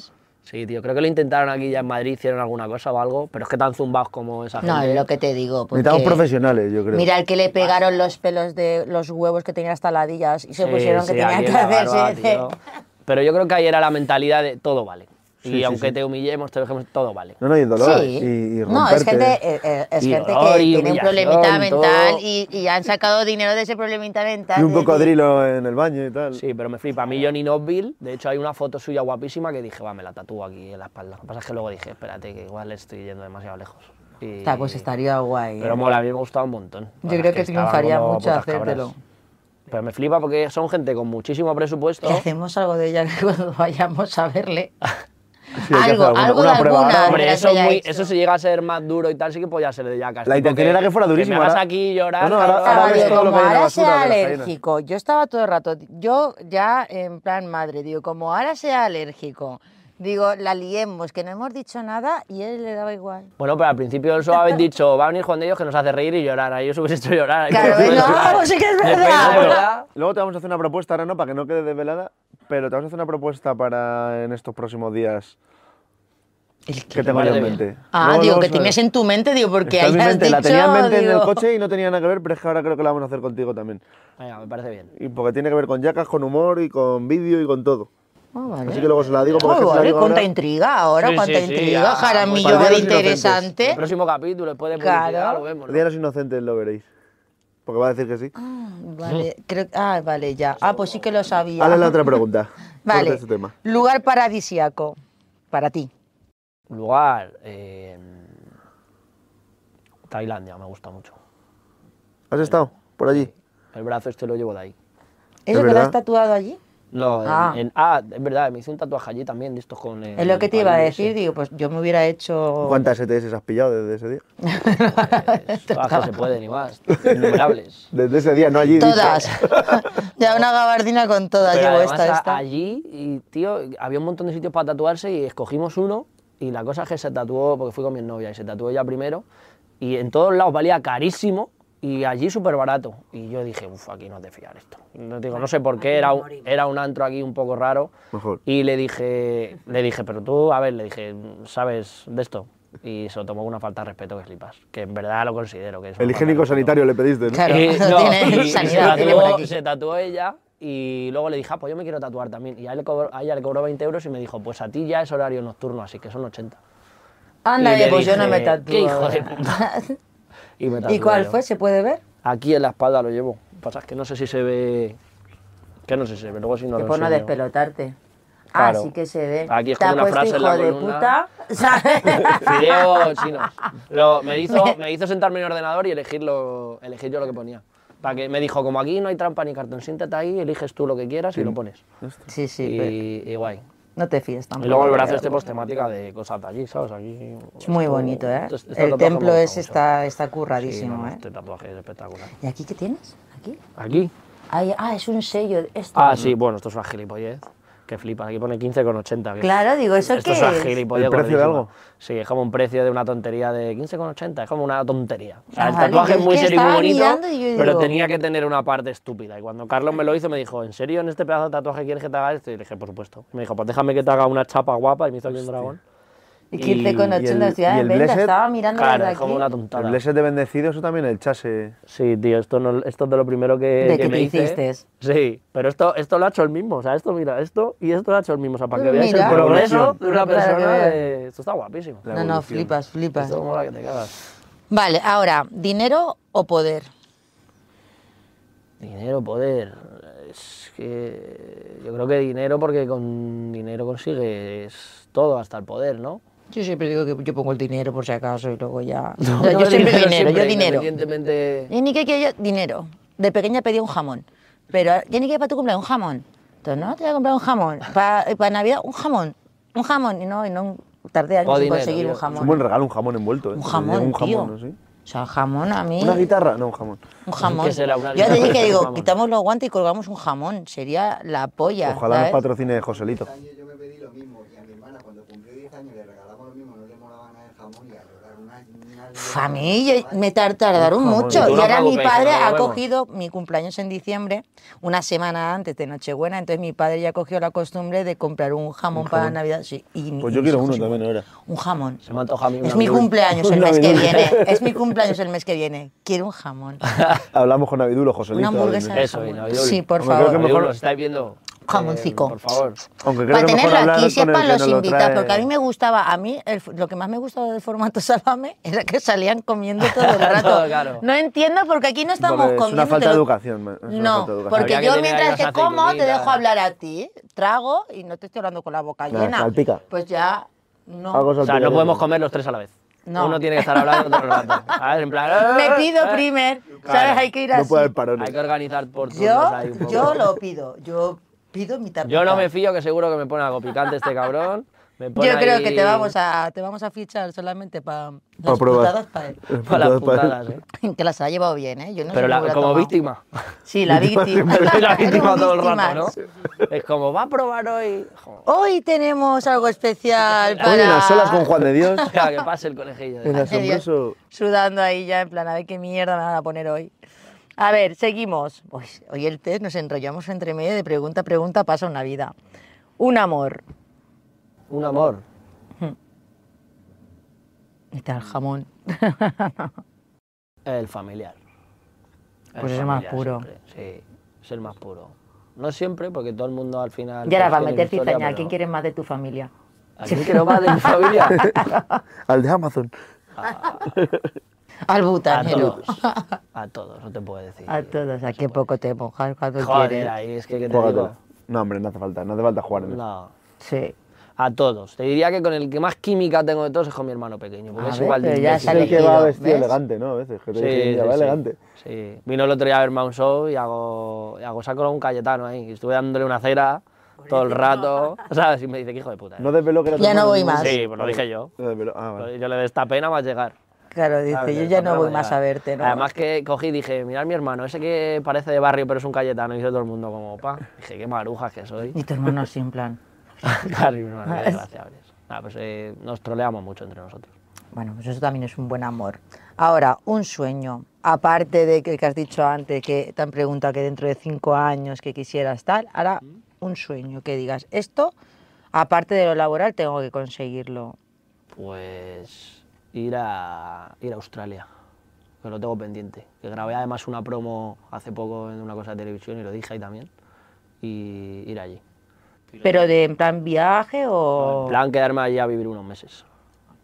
Sí, tío, creo que lo intentaron aquí ya en Madrid, hicieron alguna cosa o algo, pero es que tan zumbados como esa no, gente. No, lo que te digo. porque- profesionales, yo creo. Mira el que le pegaron los pelos de los huevos que tenía hasta ladillas y se pusieron que tenía que hacerse. Pero yo creo que ahí era la mentalidad de todo vale y aunque te humillemos, te dejemos, todo vale. No, no, y dolor. Y, No, es gente, eh, eh, es, gente que tiene un problemita mental y, han sacado dinero de ese problemita mental. Y un cocodrilo en el baño y tal. Sí, pero me flipa. A mí Johnny Knoxville, de hecho hay una foto suya guapísima que dije, va, me la tatúo aquí en la espalda. Lo que pasa es que luego dije, espérate, que igual estoy yendo demasiado lejos. Y... pues estaría guay. Pero ¿eh? mola, a mí me gustado un montón. Yo creo que, que triunfaría mucho hacértelo. Pero me flipa porque son gente con muchísimo presupuesto. hacemos algo de ella cuando vayamos a verle. algo, algo prueba. Hombre, eso, muy, si llega a ser más duro y tal, sí que podía ser de casi. La intención era que fuera durísimo. Que me aquí llorar. No, no, ahora, lo sea alérgico, yo estaba todo el rato, yo ya en plan madre, digo, como ahora sea alérgico, Digo, la liemos, que no hemos dicho nada y él le daba igual. Bueno, pero al principio eso habéis dicho, va a venir Juan de ellos que nos hace reír y llorar. Ahí os hubiese hecho llorar. Claro, no, pues sí que es verdad. Luego te vamos a hacer una propuesta, ahora no, para que no quede desvelada pero te vamos a hacer una propuesta para en estos próximos días. que te vaya en mente. Ah, digo, que tenías en tu mente, digo, porque ahí has dicho, La tenía en mente en el coche y no tenía nada que ver, pero es que ahora creo que la vamos a hacer contigo también. Venga, me parece bien. Y porque tiene que ver con yacas, con humor y con vídeo y con todo. Ah, vale. Así que luego se la digo porque oh, vale, la digo cuánta intriga ahora, sí, cuánta sí, intriga, sí, Jaramillo de interesante. El próximo capítulo, después de claro. lo vemos. ¿no? los inocentes lo veréis va a decir que sí. Ah, ah, vale, ya. Ah, pues sí que lo sabía. Ahora la otra pregunta. vale. Lugar paradisiaco para ti. Lugar. Eh, Tailandia, me gusta mucho. ¿Has estado por allí? El brazo este lo llevo de ahí. ¿Eso que lo has tatuado allí? No, ah. En, ah. es verdad, me hice un tatuaje allí también de estos con... Eh, es lo que te iba a decir, digo, pues yo me hubiera hecho... ¿Cuántas ETS has pillado desde ese día? Ah, pues se pueden y más, innumerables. Desde ese día, no allí. Todas. ya una gabardina con todas llevo esta, esta. Allí, y tío, había un montón de sitios para tatuarse y escogimos uno y la cosa es que se tatuó, porque fui con mi novia y se tatuó ella primero y en todos lados valía carísimo y allí súper barato. Y yo dije, uff, aquí no es de fiar esto. No, digo, no sé por qué, era, era un antro aquí un poco raro. Y le dije, le dije, pero tú, a ver, le dije, ¿sabes de esto? Y se lo tomó una falta de respeto que flipas, que en verdad lo considero que es. El higiénico sanitario le pediste, ¿no? Claro, tiene sanidad, se, tatuó, ella y luego le dije, ah, pues yo me quiero tatuar también. Y a, le ella le cobró 20 euros y me dijo, pues a ti ya es horario nocturno, así que son 80. Anda, pues yo no me ¿Qué hijo de puta? y cuál fue? ¿Se puede ver? Aquí en la espalda lo llevo. Pasa que no sé si se ve. Que no sé si se ve. Luego si no Te pone a despelotarte. Ah, sí que se ve. Aquí es como una frase en la de puta. me hizo, me hizo sentarme en el ordenador y elegir, elegir yo lo que ponía. Para que me dijo, como aquí no hay trampa ni cartón, siéntate ahí, eliges tú lo que quieras y lo pones. Sí, sí. y guay. No te fíes tampoco. Y luego el brazo este pues, temática de cosas de allí, ¿sabes? Aquí, es muy bonito, ¿eh? el templo es, está, está curradísimo, sí, ¿eh? Este tatuaje es espectacular. ¿Y aquí qué tienes? ¿Aquí? Aquí. ah, es un sello. ah, sí, bueno, esto es una gilipollez que flipas. Aquí pone 15,80. Claro, digo, ¿eso es? es ¿El precio de algo? Sí, es como un precio de una tontería de 15,80. Es como una tontería. O sea, el tatuaje es muy serio y bonito, pero tenía que tener una parte estúpida. Y cuando Carlos me lo hizo, me dijo, ¿en serio en este pedazo de tatuaje quieres que te haga esto? Y le dije, por supuesto. me dijo, pues déjame que te haga una chapa guapa. Y me hizo el pues dragón. Y la Ciudad de venda, estaba mirando claro, es como una tontada. El de bendecido, eso también el chase. Sí, tío, esto, no, esto es de lo primero que, de que, me te hiciste. Sí, pero esto, esto lo ha hecho el mismo, o sea, esto, mira, esto y esto lo ha hecho el mismo, o sea, para que veáis el progreso de una persona, de... esto está guapísimo. No, no, flipas, flipas. Esto la que te cagas. Vale, ahora, ¿dinero o poder? Dinero, o poder. Es que yo creo que dinero, porque con dinero consigues todo, hasta el poder, ¿no? Yo siempre digo que yo pongo el dinero por si acaso y luego ya. yo siempre dinero, dinero siempre, yo dinero. Independientemente. ni que quiero dinero. De pequeña pedía un jamón. Pero ni que para tu cumpleaños un jamón. Entonces, no, te voy a comprar un jamón. Para, Navidad, un jamón. Un jamón. Y no, y no tardé años en conseguir un jamón. Es un buen regalo, un jamón envuelto. ¿eh? Un jamón. Un jamón, ¿sí? O sea, jamón a mí. ¿Una guitarra? No, un jamón. Un jamón. ¿Qué Yo te digo, quitamos los guantes y colgamos un jamón. Sería la polla. Ojalá nos patrocine Joselito. a mí me tardaron mucho. Y ahora mi padre ha cogido mi cumpleaños en diciembre, una semana antes de Nochebuena, entonces mi padre ya cogió la costumbre de comprar un jamón, para Navidad. pues yo quiero uno también ahora. Un jamón. Se Es mi cumpleaños el mes que viene. Es mi cumpleaños el mes que viene. Quiero un jamón. Hablamos con Navidulo, José Una hamburguesa. Eso, Sí, por favor. estáis viendo. Jamoncico. Eh, por favor. Aunque creo para que tenerla aquí, si es para los invitados, porque a mí me gustaba, a mí lo que más me gustaba del formato salame era que salían comiendo todo el rato. No entiendo porque aquí no estamos con comiendo. Es una falta de educación. no, porque yo mientras que como te dejo hablar a ti, trago y no te estoy hablando con la boca llena. Salpica. Pues ya no. O sea, no podemos comer los tres a la vez. No. Uno tiene que estar hablando con el rato. A ver, en plan, Me eh, pido eh". primer. ¿Sabes? Hay que ir así. No puede haber Hay que organizar por todos. yo, Yo lo pido. Yo yo no me fío, que seguro que me pone algo picante este cabrón. Yo creo que te vamos a te vamos a fichar solamente para las putadas para las ¿eh? Que las ha llevado bien, ¿eh? Yo no Pero la, como víctima. Sí, la víctima. la víctima todo el rato, ¿no? Es como, va a probar hoy... Hoy tenemos algo especial para... Oye, las solas con Juan de Dios. que pase el conejillo. asombroso... Sudando ahí ya, en plan, a ver qué mierda me van a poner hoy. A ver, seguimos. hoy el test nos enrollamos entre medio de pregunta a pregunta, pasa una vida. Un amor. Un amor. Hmm. Está el jamón. el familiar. pues el más puro. Sí, es el más puro. No siempre, porque todo el mundo al final. Ya va pues a meter cizaña. quién quieres más de tu familia? ¿A quién quiero más de mi familia? al de Amazon. Ah. Al butanero. A todos, a todos, no te puedo decir. A todos, a qué poco te mojas cuando Joder, Ahí, es que, No, hombre, no hace falta, no hace falta jugar. No. Sí. A todos. Te diría que con el que más química tengo de todos es con mi hermano pequeño. Porque es igual de ya que va vestido elegante, ¿no? A veces, que sí, sí, va sí. elegante. Sí. Vino el otro día a verme a un show y hago, y hago saco a un Cayetano ahí. Y estuve dándole una cera todo el rato. ¿Sabes? Y me dice, que hijo de puta. No desveló que Ya no voy más. Sí, pues lo dije yo. No ah, vale. Yo le doy esta pena, va a llegar. Claro, dice, yo ya no voy más a verte. ¿no? Además que cogí y dije, mirad mi hermano, ese que parece de barrio pero es un cayetano, y dice todo el mundo como, pa, dije, qué marujas que soy. Y tu hermano sin plan. claro, mi hermano, qué pues eh, nos troleamos mucho entre nosotros. Bueno, pues eso también es un buen amor. Ahora, un sueño, aparte de que, que has dicho antes, que te han preguntado que dentro de cinco años que quisieras tal, ahora ¿Mm? un sueño que digas, esto, aparte de lo laboral, tengo que conseguirlo. Pues ir a, ir a Australia, que lo tengo pendiente. Que grabé además una promo hace poco en una cosa de televisión y lo dije ahí también, y ir allí. ¿Pero de en plan viaje o...? En plan quedarme allí a vivir unos meses.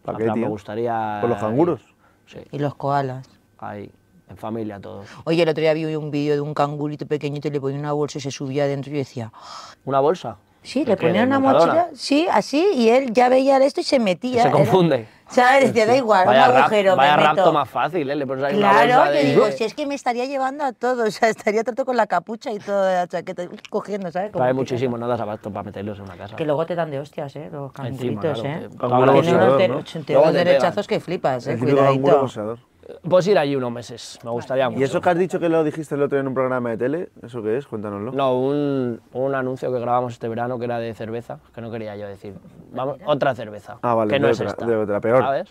porque Me gustaría... ¿Con los canguros? Sí. ¿Y los koalas? Ahí, en familia todos. Oye, el otro día vi un vídeo de un cangurito pequeñito y le ponía una bolsa y se subía adentro y decía... Ah". ¿Una bolsa? Sí, le ponía una mochila, sí, así, y él ya veía esto y se metía. Se confunde. ¿Sabes? Te da igual, vaya un agujero. Rap, vaya rapto más fácil, ¿eh? Le pones ahí claro, una yo de... digo, si es que me estaría llevando a todo, o sea, estaría trato con la capucha y todo, la chaqueta cogiendo, ¿sabes? Como Trae muchísimo, no das abasto para meterlos en una casa. Que luego te dan de hostias, ¿eh? Los caminitos claro, ¿eh? Tienen unos, de, derechazos que flipas, ¿eh? Cuidadito. Pues ir allí unos meses, me gustaría mucho. ¿Y eso que has dicho que lo dijiste el otro día en un programa de tele? ¿Eso qué es? Cuéntanoslo. No, un, un anuncio que grabamos este verano que era de cerveza, que no quería yo decir. Vamos, otra cerveza. Ah, vale, que no es otra, esta, de otra, peor. ¿Sabes?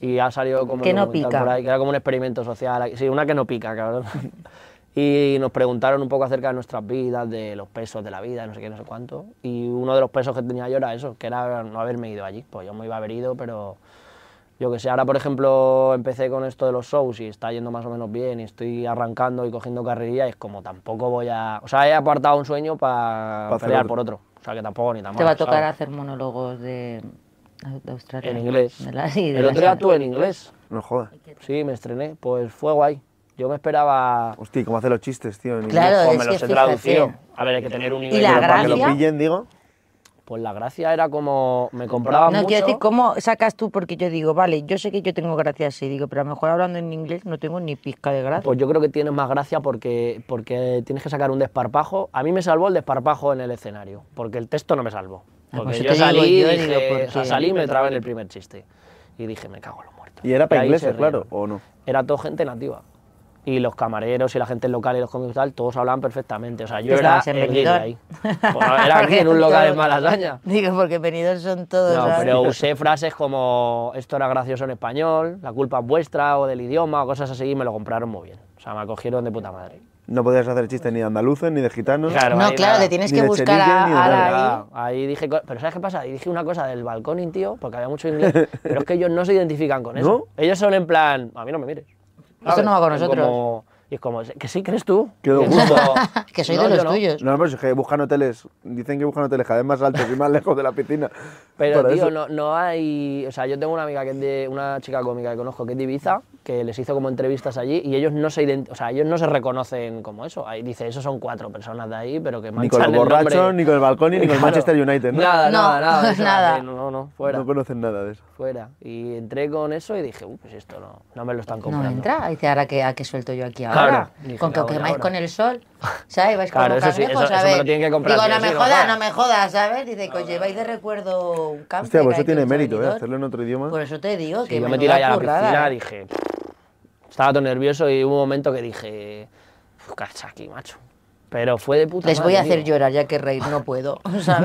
Y ha salido como. Que no pica. que era como un experimento social. Sí, una que no pica, cabrón. y nos preguntaron un poco acerca de nuestras vidas, de los pesos de la vida, no sé qué, no sé cuánto. Y uno de los pesos que tenía yo era eso, que era no haberme ido allí. Pues yo me iba a haber ido, pero yo que sé, ahora por ejemplo empecé con esto de los shows y está yendo más o menos bien y estoy arrancando y cogiendo carrerilla y es como tampoco voy a... O sea, he apartado un sueño para pelear por otro. O sea, que tampoco ni tampoco. Te va a tocar hacer monólogos de, Australia. En inglés. la, El otro en inglés. No jodas. Sí, me estrené. Pues fue guay. Yo me esperaba... Hostia, ¿cómo hacer los chistes, tío? claro, pues me los he traducido. A ver, hay que tener un nivel... ¿Y la para que lo pillen, digo pues la gracia era como me compraba mucho. quiero decir, ¿cómo sacas tú? Porque yo digo, vale, yo sé que yo tengo gracia así, digo, pero a lo mejor hablando en inglés no tengo ni pizca de gracia. Pues yo creo que tienes más gracia porque, porque tienes que sacar un desparpajo. A mí me salvó el desparpajo en el escenario, porque el texto no me salvó. Ah, pues porque yo salí, dije, salí y me traba en el primer chiste. Y dije, me cago en los muertos. ¿Y era para inglés, claro, o no? Era todo gente nativa y los camareros y la gente local y los cómicos tal, todos hablaban perfectamente. O sea, yo era en pues, era aquí en un local de Malasaña. Digo, porque venidos son todos... No, pero usé frases como esto era gracioso en español, la culpa es vuestra o del idioma o cosas así y me lo compraron muy bien. O sea, me acogieron de puta madre. No podías hacer chistes ni de andaluces, ni de gitanos. Claro, no, claro, te tienes que buscar a, la... ahí. dije, pero ¿sabes qué pasa? dije una cosa del balcón, tío, porque había mucho inglés, pero es que ellos no se identifican con eso. Ellos son en plan, a mí no me mires. Eso no va con nosotros. Y es como, ¿que sí crees tú? que soy de los tuyos. No, pero es que buscan hoteles, dicen que buscan hoteles cada vez más altos y más lejos de la piscina. Pero, tío, no, no hay... O sea, yo tengo una amiga que es de... Una chica cómica que conozco que es de Ibiza, que les hizo como entrevistas allí y ellos no se o sea, ellos no se reconocen como eso. Ahí dice, esos son cuatro personas de ahí, pero que manchan Ni con el, borracho, ni con el balcón, ni, con el Manchester United, ¿no? Nada, no, nada, nada. nada. No, no, fuera. No conocen nada de eso. Fuera. Y entré con eso y dije, uff, pues esto no, no me lo están comprando. No entra, dice, ahora a que suelto yo aquí ahora. Con que os quemáis con el sol, ¿sabes? Vais claro, como eso sí, eso, eso me lo tienen que comprar. Digo, no me jodas, no me jodas, ¿sabes? Dice que os lleváis de recuerdo un campo. Hostia, pues eso tiene mérito, ¿eh? Hacerlo en otro idioma. Por eso te digo que. Yo me tiré a la piscina, dije. Estaba todo nervioso y hubo un momento que dije. Cacha aquí, macho? Pero fue de puta Les voy a hacer llorar ya que reír no puedo.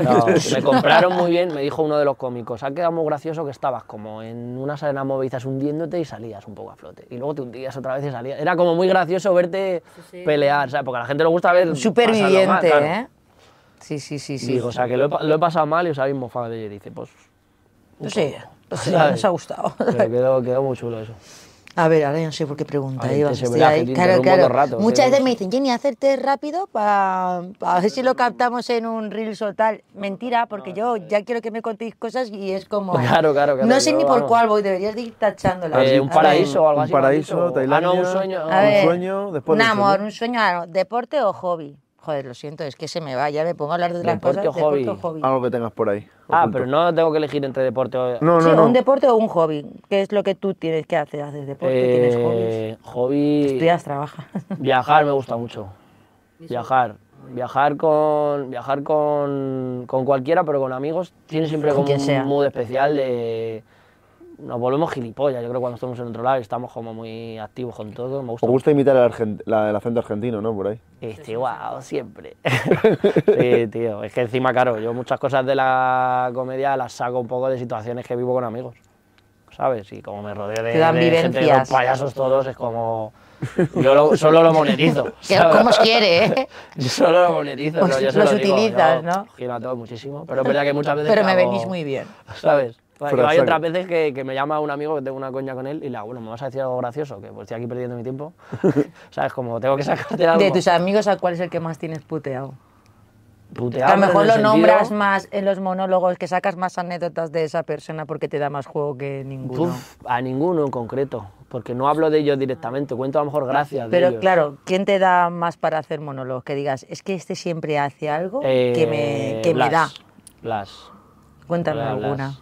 me compraron muy bien, me dijo uno de los cómicos. Ha quedado muy gracioso que estabas como en una de movizas hundiéndote y salías un poco a flote. Y luego te hundías otra vez y salías. Era como muy gracioso verte pelear, ¿sabes? Porque a la gente le gusta ver. Superviviente, ¿eh? Sí, sí, sí. sí. Digo, o sea, que lo he, pasado mal y os habéis mofado de ella. Y dice, pues. No pues sé, nos ha gustado. Pero quedó, quedó muy chulo eso. A ver, ahora ya no sé por qué pregunta. Ay, Claro, claro. Muchas ¿eh? veces me dicen, Jenny, hacerte rápido para para ver si lo captamos en un reel o tal. Mentira, porque yo ya quiero que me contéis cosas y es como. Claro, claro, claro. No sé ni por cuál voy, deberías de ir tachándola. Eh, un paraíso o algo así. Ah, un paraíso, Tailandia. un sueño. un sueño, Un amor, un sueño, ah, deporte o hobby. Joder, lo siento, es que se me va, ya me pongo a hablar de otras cosas. O hobby. Deporte hobby. Algo que tengas por ahí. Ah, pero no tengo que elegir entre deporte o... No, no, sí, no. un deporte o un hobby. ¿Qué es lo que tú tienes que hacer? ¿Haces deporte? o ¿Tienes eh, hobbies? Hobby... Estudias, trabajas. Viajar me gusta mucho. Viajar. Viajar con viajar con, con cualquiera, pero con amigos. Tiene siempre como un mood especial de nos volvemos gilipollas. Yo creo cuando estamos en otro lado estamos como muy activos con todo. Me gusta, gusta imitar el, acento argentino, ¿no? Por ahí. Este, guau siempre. sí, tío. Es que encima, caro yo muchas cosas de la comedia las saco un poco de situaciones que vivo con amigos. ¿Sabes? Y como me rodeo de, de gente, de los payasos todos, es como. Yo solo lo monetizo. ¿sabes? ¿Cómo os quiere, eh? Yo solo lo monetizo. los lo utilizas, yo, ¿no? Gira todo muchísimo. Pero es verdad que muchas veces. Pero me venís muy bien. ¿Sabes? Pero hay otras veces que, me llama un amigo que tengo una coña con él y le digo, bueno, ¿me vas a decir algo gracioso? Que pues estoy aquí perdiendo mi tiempo. ¿Sabes? Como tengo que sacarte algo. De tus amigos, ¿a cuál es el que más tienes puteado? Puteado, a lo mejor lo nombras más en los monólogos, que sacas más anécdotas de esa persona porque te da más juego que ninguno. Uf, a ninguno en concreto, porque no hablo de ellos directamente, cuento a lo mejor ah, gracias. Pero de claro, ¿quién te da más para hacer monólogos? Que digas, es que este siempre hace algo que me, eh, que me da. Blas. Cuéntame alguna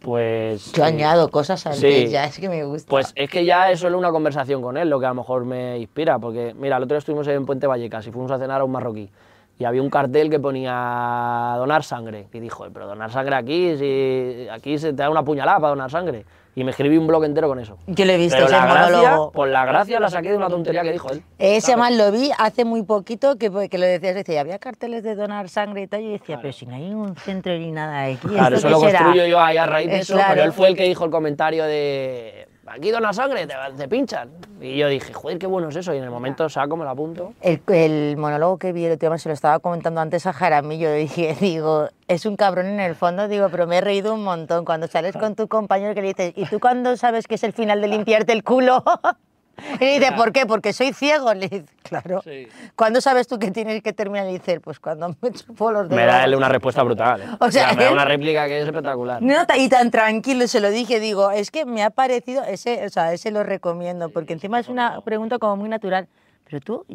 pues... Yo eh, añado cosas a ya es que me gusta. Pues es que ya es solo una conversación con él lo que a lo mejor me inspira, porque mira, el otro día estuvimos en Puente Vallecas y fuimos a cenar a un marroquí y había un cartel que ponía donar sangre. Y dijo, pero donar sangre aquí, si aquí se te da una puñalada para donar sangre. Y me escribí un blog entero con eso. Yo lo he visto, Por la gracia la saqué de una tontería que dijo él. Ese mal lo vi hace muy poquito que, pues, que lo decías, decía, había carteles de donar sangre y tal, y decía, pero si no hay un centro ni nada aquí. Claro, eso lo construyo yo ahí a raíz de eso, pero él fue el que dijo el comentario de aquí la sangre, te, pinchan. Y yo dije, joder, qué bueno es eso. Y en el momento saco, cómo lo apunto. El, monólogo que vi el tema se lo estaba comentando antes a Jaramillo. Dije, digo, es un cabrón en el fondo, digo, pero me he reído un montón. Cuando sales con tu compañero que le dices, ¿y tú cuándo sabes que es el final de limpiarte el culo? Y le dice, ¿por qué? Porque soy ciego. Le dice, claro. cuando ¿Cuándo sabes tú que tienes que terminar? Y hacer? pues cuando me chupó los dedos. Me da él una respuesta brutal. ¿eh? O, sea, me da ¿eh? una réplica que es espectacular. No, y tan tranquilo se lo dije, digo, es que me ha parecido, ese, o sea, ese lo recomiendo, porque encima es una pregunta como muy natural. Pero tú,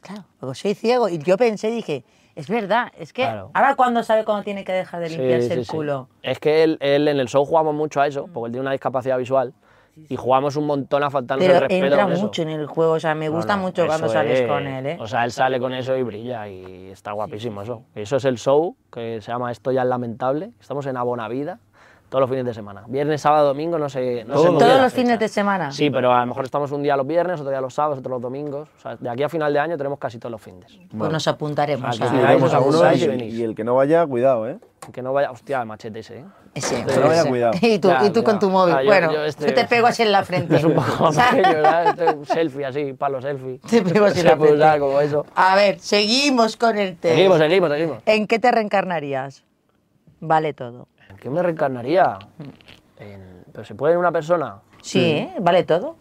claro, soy ciego. Y yo pensé, dije, es verdad, es que ahora cuando sabe cuándo tiene que dejar de limpiarse el culo. Es que él, en el show jugamos mucho a eso, mm. porque él tiene una discapacidad visual y jugamos un montón a faltarnos el respeto. Entra mucho en el juego, o sea, me gusta mucho cuando sales con él. ¿eh? O sea, él sale con eso y brilla y está guapísimo eso. Eso es el show que se llama Esto ya es lamentable. Estamos en Abonavida, todos los fines de semana. Viernes, sábado, domingo, no sé. todos, los, fines de semana. Sí, pero a lo mejor estamos un día los viernes, otro día los sábados, otro los domingos. O sea, de aquí a final de año tenemos casi todos los fines. Pues nos apuntaremos. A, a y, y, el que no vaya, cuidado, ¿eh? El que no vaya, hostia, el machete ese, ¿eh? Ese, no cuidado. Y tú, tú con tu móvil. Ah, bueno, yo, este te pego así en la frente. Es un poco este, selfie así, palo selfie. Te pego así en la frente. como eso. A ver, seguimos con el tema. Seguimos, seguimos, seguimos. ¿En qué te reencarnarías? Vale todo. ¿Qué me reencarnaría? ¿Pero se puede en una persona? Sí, ¿eh? vale todo.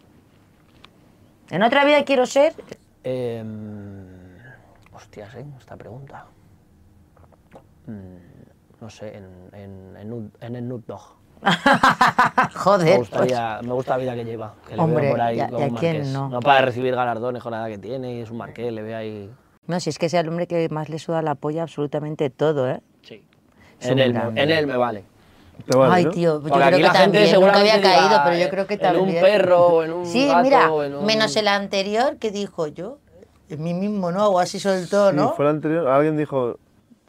¿En otra vida quiero ser? Em, hostias, ¿eh? Esta pregunta. Mm, no sé, en, el Nut Dog. Joder. Pues. Me, gusta la vida que lleva. Hombre, le No? no? para recibir galardones con nada que tiene, y es un marqués, le ve ahí. No, si es que sea el hombre que más le suda la polla absolutamente todo, ¿eh? En él, en el me vale. Vale, Ay, tío, yo creo que también, nunca había caído, pero yo creo que también. En un perro, o en un Sí, gato, mira, en un... menos el anterior que dijo yo, en mí mismo, ¿no? O así soltó, ¿no? Sí, fue el anterior, alguien dijo...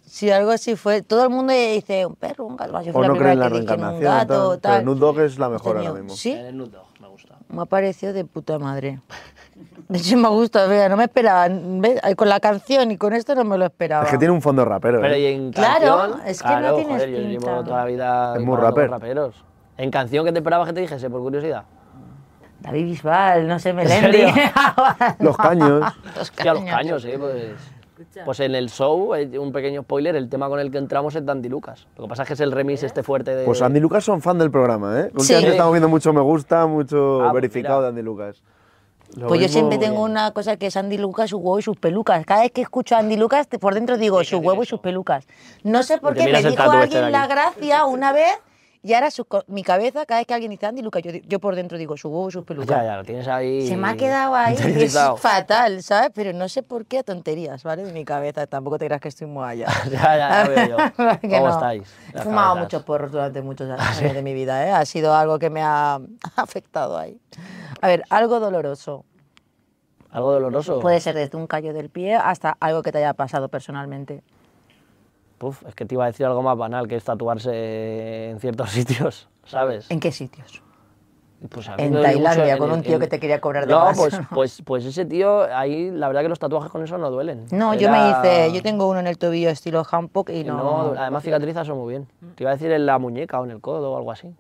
Sí, algo así fue. Todo el mundo dice, un perro, un gato. Yo o la no creen en la reencarnación, Pero el Nuddog Dog es la mejor ahora mismo. Sí. El Nuddog Dog, me gusta. Me ha parecido de puta madre. De hecho, me gusta, vea, no me esperaba. Con la canción y con esto no me lo esperaba. Es que tiene un fondo rapero. ¿eh? claro, es que no tiene pinta. es muy rapero. raperos. ¿En canción que te esperaba que te dijese, por curiosidad? David Bisbal, no sé, Melendi. los caños. los caños. los caños, eh, pues... Pues en el show, un pequeño spoiler, el tema con el que entramos es Dandy Lucas. Lo que pasa es que es el remix este fuerte de... Pues Andy Lucas son fan del programa, ¿eh? Últimamente estamos viendo mucho me gusta, mucho ah, pues verificado Dandy Lucas pues yo siempre tengo una cosa que es Andy Lucas, su huevo y sus pelucas. Cada vez que escucho a Andy Lucas, por dentro digo su huevo y sus pelucas. No sé por qué me dijo este alguien la gracia una vez y ahora mi cabeza, cada vez que alguien dice Andy Lucas, yo, por dentro digo su huevo y sus pelucas. Ya, ya, lo tienes ahí. Se me ha quedado ahí. Es fatal, ¿sabes? Pero no sé por qué tonterías, ¿vale? De mi cabeza. Tampoco te creas que estoy muy allá. ya, ya, veo yo. ¿Cómo estáis? He fumado muchos porros durante muchos ah, años de mi vida, ¿eh? Ha sido algo que me ha afectado ahí. A ver, algo doloroso. ¿Algo doloroso? Puede ser desde un callo del pie hasta algo que te haya pasado personalmente. Puf, es que te iba a decir algo más banal, que es tatuarse en ciertos sitios, ¿sabes? ¿En qué sitios? Pues en Tailandia, con un tío que te quería cobrar de No, Pues, pues, pues, ese tío, ahí la verdad que los tatuajes con eso no duelen. No, yo me hice, yo tengo uno en el tobillo estilo Hampok y no... No, además cicatriza eso muy bien. Te iba a decir en la muñeca o en el codo o algo así.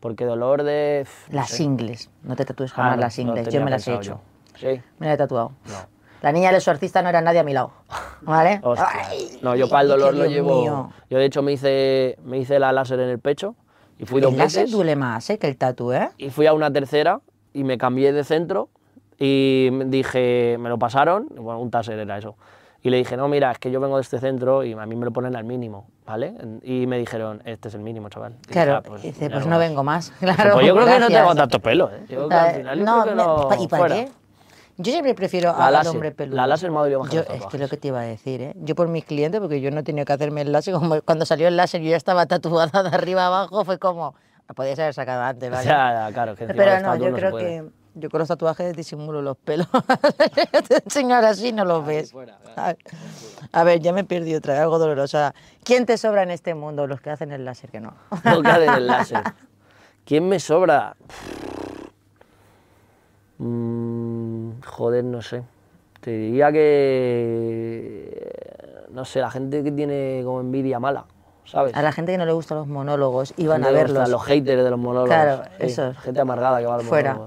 Porque dolor de... Las ingles. No te tatúes jamás ah, las ingles. yo me las he hecho. Sí. Me las he tatuado. No. La niña del exorcista no era nadie a mi lado. ¿Vale? no, yo para el dolor lo llevo. Yo de hecho me hice, me hice la láser en el pecho y fui el láser duele más ¿eh? que el tatu, ¿eh? Y fui a una tercera y me cambié de centro y dije, me lo pasaron, bueno, un taser era eso. Y le dije, no, mira, es que yo vengo de este centro y a mí me lo ponen al mínimo, ¿vale? Y me dijeron, este es el mínimo, chaval. Y claro, dije, ah, pues, dice, pues no vengo más, claro. Pues yo creo que no tengo tanto pelo, ¿eh? Yo no, ¿Y para qué? Yo siempre prefiero al hombre peludo. La láser me más yo, Es que lo que te iba a decir, ¿eh? Yo por mis clientes, porque yo no tenía que hacerme el láser, cuando salió el láser yo ya estaba tatuada de arriba abajo, fue como... La ah, podías haber sacado antes, ¿vale? O sea, claro, que Pero no, yo creo que yo con los tatuajes disimulo los pelos. señora así no los ah, ves. A ver, ya me perdí otra, algo doloroso. ¿Quién te sobra en este mundo? Los que hacen el láser, que no. Los que hacen el láser. ¿Quién me sobra? Mm, joder, no sé. Te diría que. No sé, la gente que tiene como envidia mala. ¿Sabes? A la gente que no le gustan los monólogos iban a verlos. A los haters de los monólogos. Claro, eso. Gente amargada que va a los Fuera.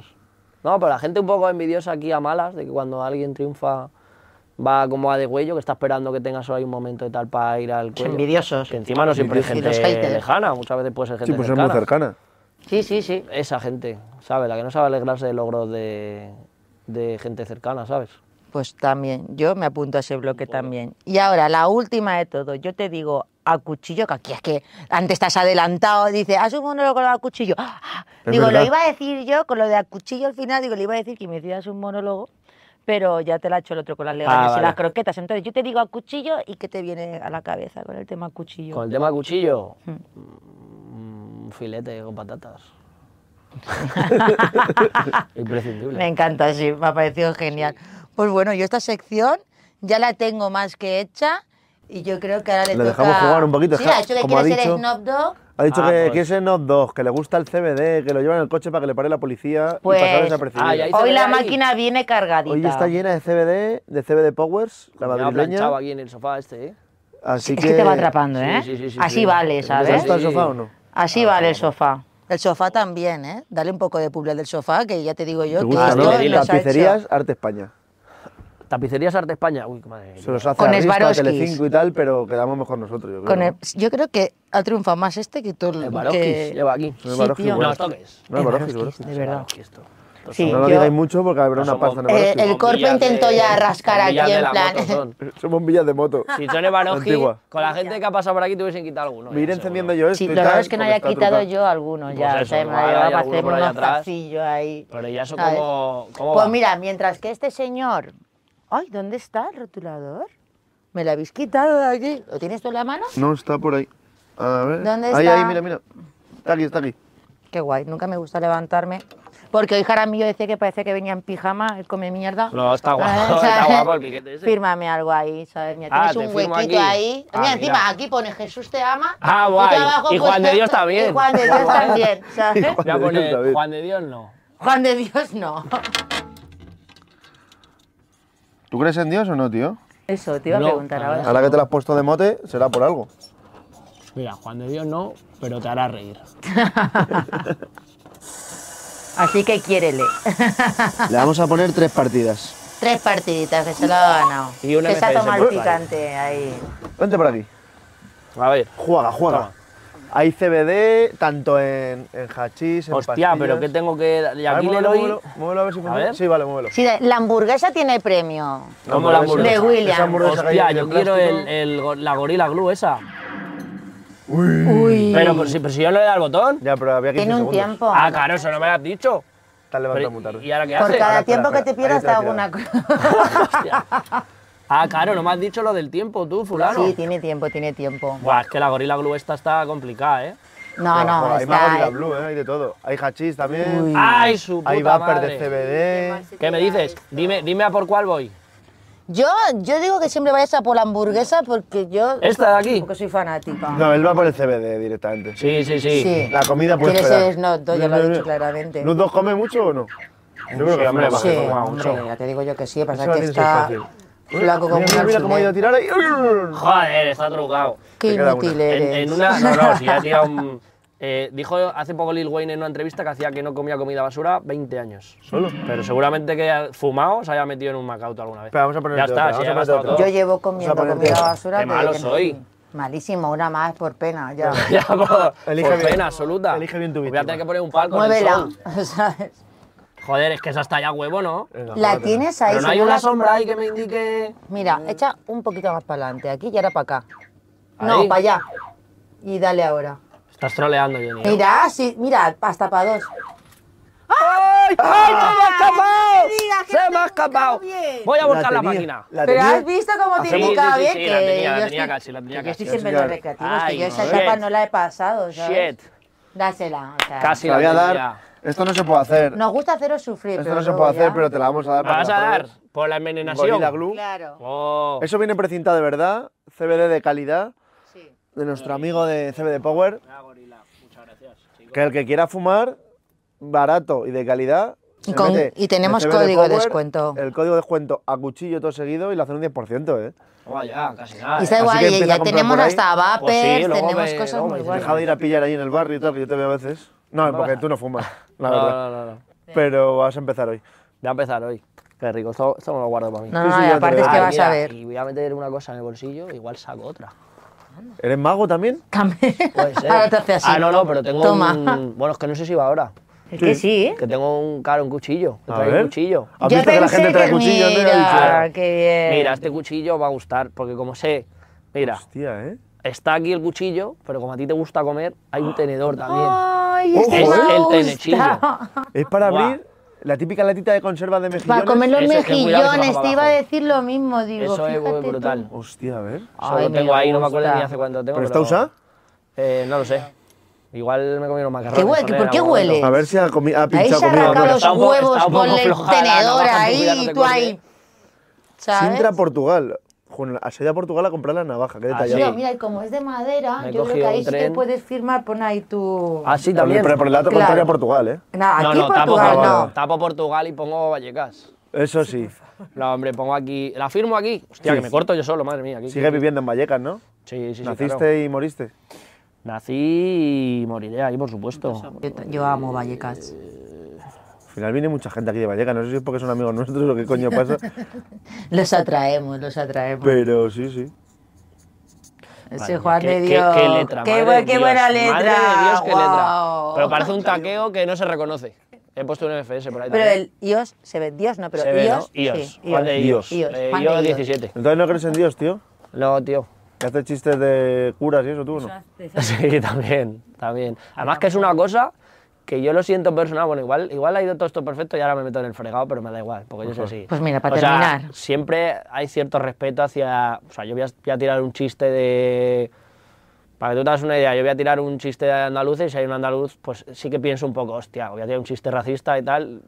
No, pero la gente un poco envidiosa aquí a malas, de que cuando alguien triunfa va como a de huello, que está esperando que tengas hoy un momento de tal para ir al cuello. envidiosos. Que encima no siempre hay gente lejana, muchas veces puede ser gente Sí, pues es muy cercana. Sí, sí, sí. Esa gente, ¿sabes? La que no sabe alegrarse de logros de gente cercana, ¿sabes? Pues también, yo me apunto a ese bloque también. Y ahora, la última de todo, yo te digo, a cuchillo, que aquí es que antes estás adelantado, dice, haz un monólogo a cuchillo. Ah, digo, lo iba a decir yo con lo de a cuchillo al final, digo, le iba a decir que me hicieras un monólogo, pero ya te la ha hecho el otro con las ah, legales y las croquetas. Entonces yo te digo a cuchillo y qué te viene a la cabeza con el tema cuchillo. Con el tema cuchillo, hmm. mm, filete con patatas. Imprescindible. Me encanta, sí, me ha parecido genial. Pues bueno, yo esta sección ya la tengo más que hecha. Y yo creo que ahora le, le dejamos jugar un poquito. Sí, ha dicho que quiere ser dicho, Snob Dog. Ha dicho ah, que pues. quiere ser Snoop Dog, que le gusta el CBD, que lo lleva en el coche para que le pare la policía pues, y pasar pues, desapercibido. hoy la máquina viene cargadita. Hoy está llena de CBD, de CBD Powers, la madrileña. aquí en el sofá este, ¿eh? Así es que... que te va atrapando, ¿eh? Sí, sí, sí, Así vale, ¿sabes? ¿Está el sofá o no? Así ah, vale el sofá. El sofá también, ¿eh? Dale un poco de puble del sofá, que ya te digo yo ¿Te ¿no? las Arte España. Tapicerías Arte España. Uy, madre. Se los hace con Arista, Telecinco y tal, pero quedamos mejor nosotros. Yo creo, con yo creo que ha triunfado más este que todo el eh, que... lleva aquí. Sí, tío. No, toques. No, es eh, de verdad. Sí, no lo digáis mucho porque habrá una pasta en eh, El, el cuerpo intentó ya rascar aquí en plan. Somos son millar de moto. Si son Ebaroski, con la gente que ha pasado por aquí te hubiesen quitado alguno. Me iré encendiendo yo esto. lo raro es que no haya quitado yo alguno ya. Pues o sea, me ha para hacer unos ahí. Pero ya eso como. Pues mira, mientras que este señor Ay, ¿dónde está el rotulador? ¿Me lo habéis quitado de aquí? ¿Lo tienes tú en la mano? No, está por ahí. A ver. ¿Dónde está? Ahí, ahí, mira, mira. Está aquí, está aquí. Qué guay, nunca me gusta levantarme. Porque hoy Jaramillo decía que parece que venía en pijama, él come mierda. No, está ah, guapo, está guapo el piquete ese. Fírmame algo ahí, ¿sabes? Mira, ah, un huequito aquí. ahí. Ah, mira, encima, aquí pone Jesús te ama. Ah, guay. Y, Juan de pues, Dios también. Y Juan de Dios también, ¿sabes? Ya poner Juan de Dios no. Juan de Dios no. ¿Tú crees en Dios o no, tío? Eso, te iba a preguntar ahora. Ahora que te lo has puesto de mote, será por algo. Mira, Juan de Dios no, pero te hará reír. Así que quiérele. Le vamos a poner tres partidas. Tres partiditas, que se lo ha ganado. Y una que se ha tomado el picante ahí. Vente por aquí. A ver. Juega, juega. Hay CBD tanto en, en hachís, en Hostia, pero ¿qué tengo que... Y ver, le a ver si funciona. Sí, vale, muévelo. Sí, la hamburguesa tiene premio. ¿Cómo la hamburguesa? De William. Hostia, yo quiero la gorila Glue esa. Uy. Uy. Pues, pero, si, yo no le doy el botón. Ya, pero había que Tiene un tiempo. Ah, claro, eso no me lo has dicho. Estás levantando muy ¿Y ahora qué Por cada tiempo que te pierdas te hago una Ah, claro, no me has dicho lo del tiempo tú, fulano. Sí, tiene tiempo, tiene tiempo. Buah, es que la gorila Blue esta está complicada, ¿eh? No, no, no, Hay más Gorilla Blue, ¿eh? Hay de todo. Hay hachís también. Ay, su puta Hay vapor de CBD. ¿Qué me dices? Dime, dime a por cuál voy. Yo, yo digo que siempre vayas a por la hamburguesa porque yo... ¿Esta de aquí? Porque soy fanática. No, él va por el CBD directamente. Sí, sí, sí. La comida puede ser. Quieres no, yo no, lo he dicho claramente. ¿Los dos comen mucho o no? Yo creo que la sí, hombre, sí, ya te digo yo que sí, pasa que está... Fácil. Flaco como mira, mira cómo ha ido a tirar ahí. Joder, está trucado. Qué inútil eres. no, no, si ha un... Eh, dijo hace poco Lil Wayne en una entrevista que hacía que no comía comida basura 20 años. ¿Solo? Pero seguramente que fumado se haya metido en un macauto alguna vez. vamos a poner ya está, si ya Yo llevo comiendo comida basura. Qué malo soy. Malísimo, una más por pena, ya. por, pena absoluta. Elige bien tu vida. Voy a tener que poner un palco Muévela, ¿sabes? Joder, es que esa está ya huevo, ¿no? La tienes ahí. Pero no hay una sombra ahí que me indique. Mira, echa un poquito más para adelante, aquí y ahora para acá. No, para allá. Y dale ahora. Estás troleando, Jenny. Mira, sí, mira, hasta para dos. ¡Ay! Ah. ¡Ay! ¡Se me ha escapado! ¡Se me ha escapado! Voy a buscar la, máquina. Pero has visto cómo te indicaba bien. Sí, la tenía, tenía casi, la tenía casi. Yo estoy siempre en los recreativos, que yo esa etapa no la he pasado, ¿sabes? Shit. Dásela. Casi la voy a dar. Esto no se puede hacer. Nos gusta haceros sufrir. Esto no se puede hacer, pero te la vamos a dar. ¿La vas a dar? Por la envenenación. Gorilla Glue. Claro. Oh. Eso viene precinta de verdad, CBD de calidad, sí. de nuestro amigo de CBD Power. Ah, gorila. Muchas gracias. Que el que quiera fumar, barato y de calidad, y tenemos código de descuento. El código de descuento a cuchillo todo seguido y lo hacen un 10%, ¿eh? casi nada. Y ¿eh? está eh, ya tenemos hasta pues vapers, tenemos cosas muy buenas. Deja de ir a pillar ahí en el barrio y tal, que yo te veo a veces. No, porque tú no fumas, la verdad. No, no, no. Pero vas a empezar hoy. Voy a empezar hoy. Qué rico, esto, me lo guardo para mí. No, aparte es que ah, vas a ver. Y voy a meter una cosa en el bolsillo, igual saco otra. ¿Eres mago también? También. Puede ser. Ahora te hace así. Ah, no, no, pero tengo Un... Bueno, es que no sé si va ahora. Es que sí. eh. Que tengo un, caro, un cuchillo. Que trae un cuchillo. ¿Has Yo visto pensé que la gente trae cuchillo? Mira, qué bien. Mira, este cuchillo va a gustar, porque como sé, mira. Hostia, ¿eh? Está aquí el cuchillo, pero como a ti te gusta comer, hay un tenedor también. Ah. Ay, Ojo, es este ¿eh? el tenechillo. Es para abrir la típica latita de conserva de mejillones. Para comer los mejillones, te iba a decir lo mismo, digo. Eso es fíjate tú. Hostia, a ver. Ay, lo tengo ahí, no me acuerdo ni hace cuánto tengo. ¿Pero está usada? Eh, no lo sé. Igual me comí unos macarrones. ¿Qué huele? ¿Por qué huele? A ver si ha, comi- ha Ahí se ha comida. los huevos con el tenedor ahí, y tú ahí. ¿Sabes? Sintra, Portugal has ido a Portugal a comprar la navaja, ah, mira, y como es de madera, yo creo que ahí si te puedes firmar, pon ahí tu... Ah, sí, también. Pero, por el lado claro. contrario a Portugal, ¿eh? No, no, tapo, Portugal y pongo Vallecas. Eso sí. hombre, pongo aquí. La firmo aquí. Hostia, que me corto yo solo, madre mía. Aquí, Sigue viviendo en Vallecas, ¿no? Sí, sí, ¿Naciste sí. ¿Naciste y moriste? Nací y moriré ahí, por supuesto. yo amo Vallecas. Eh, al final viene mucha gente aquí de Vallecas, no sé si es porque son amigos nuestros o qué coño pasa. los atraemos, los atraemos. Pero sí, sí. Ese Juan de Dios. Qué, letra, qué, qué buena letra. Madre de Dios, qué letra. Pero parece un taqueo que no se reconoce. He puesto un FS por ahí. Pero el IOS se ve Dios, no, pero se Dios IOS. Dios IOS. Eh, IOS. IOS. 17. Entonces no crees en Dios, tío. No, tío. Que haces chistes de curas y eso tú no? ¿eh? Sí, también, también. Además que es una cosa que yo lo siento personal, bueno, igual, igual ha ido todo esto perfecto y ahora me meto en el fregado, pero me da igual, porque yo sé si... Pues mira, para terminar. siempre hay cierto respeto hacia. O sea, yo voy a, tirar un chiste de. Para que tú te hagas una idea, yo voy a tirar un chiste de andaluces y si hay un andaluz, pues sí que pienso un poco, hostia, voy a tirar un chiste racista y tal,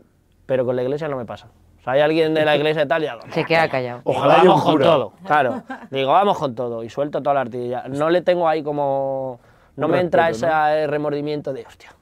pero con la iglesia no me pasa. O sea, hay alguien de la iglesia y tal y Se queda callado. Ojalá con todo, claro. Digo, vamos con todo y suelto toda la artillería. No le tengo ahí como. No, me entra ese remordimiento de, hostia,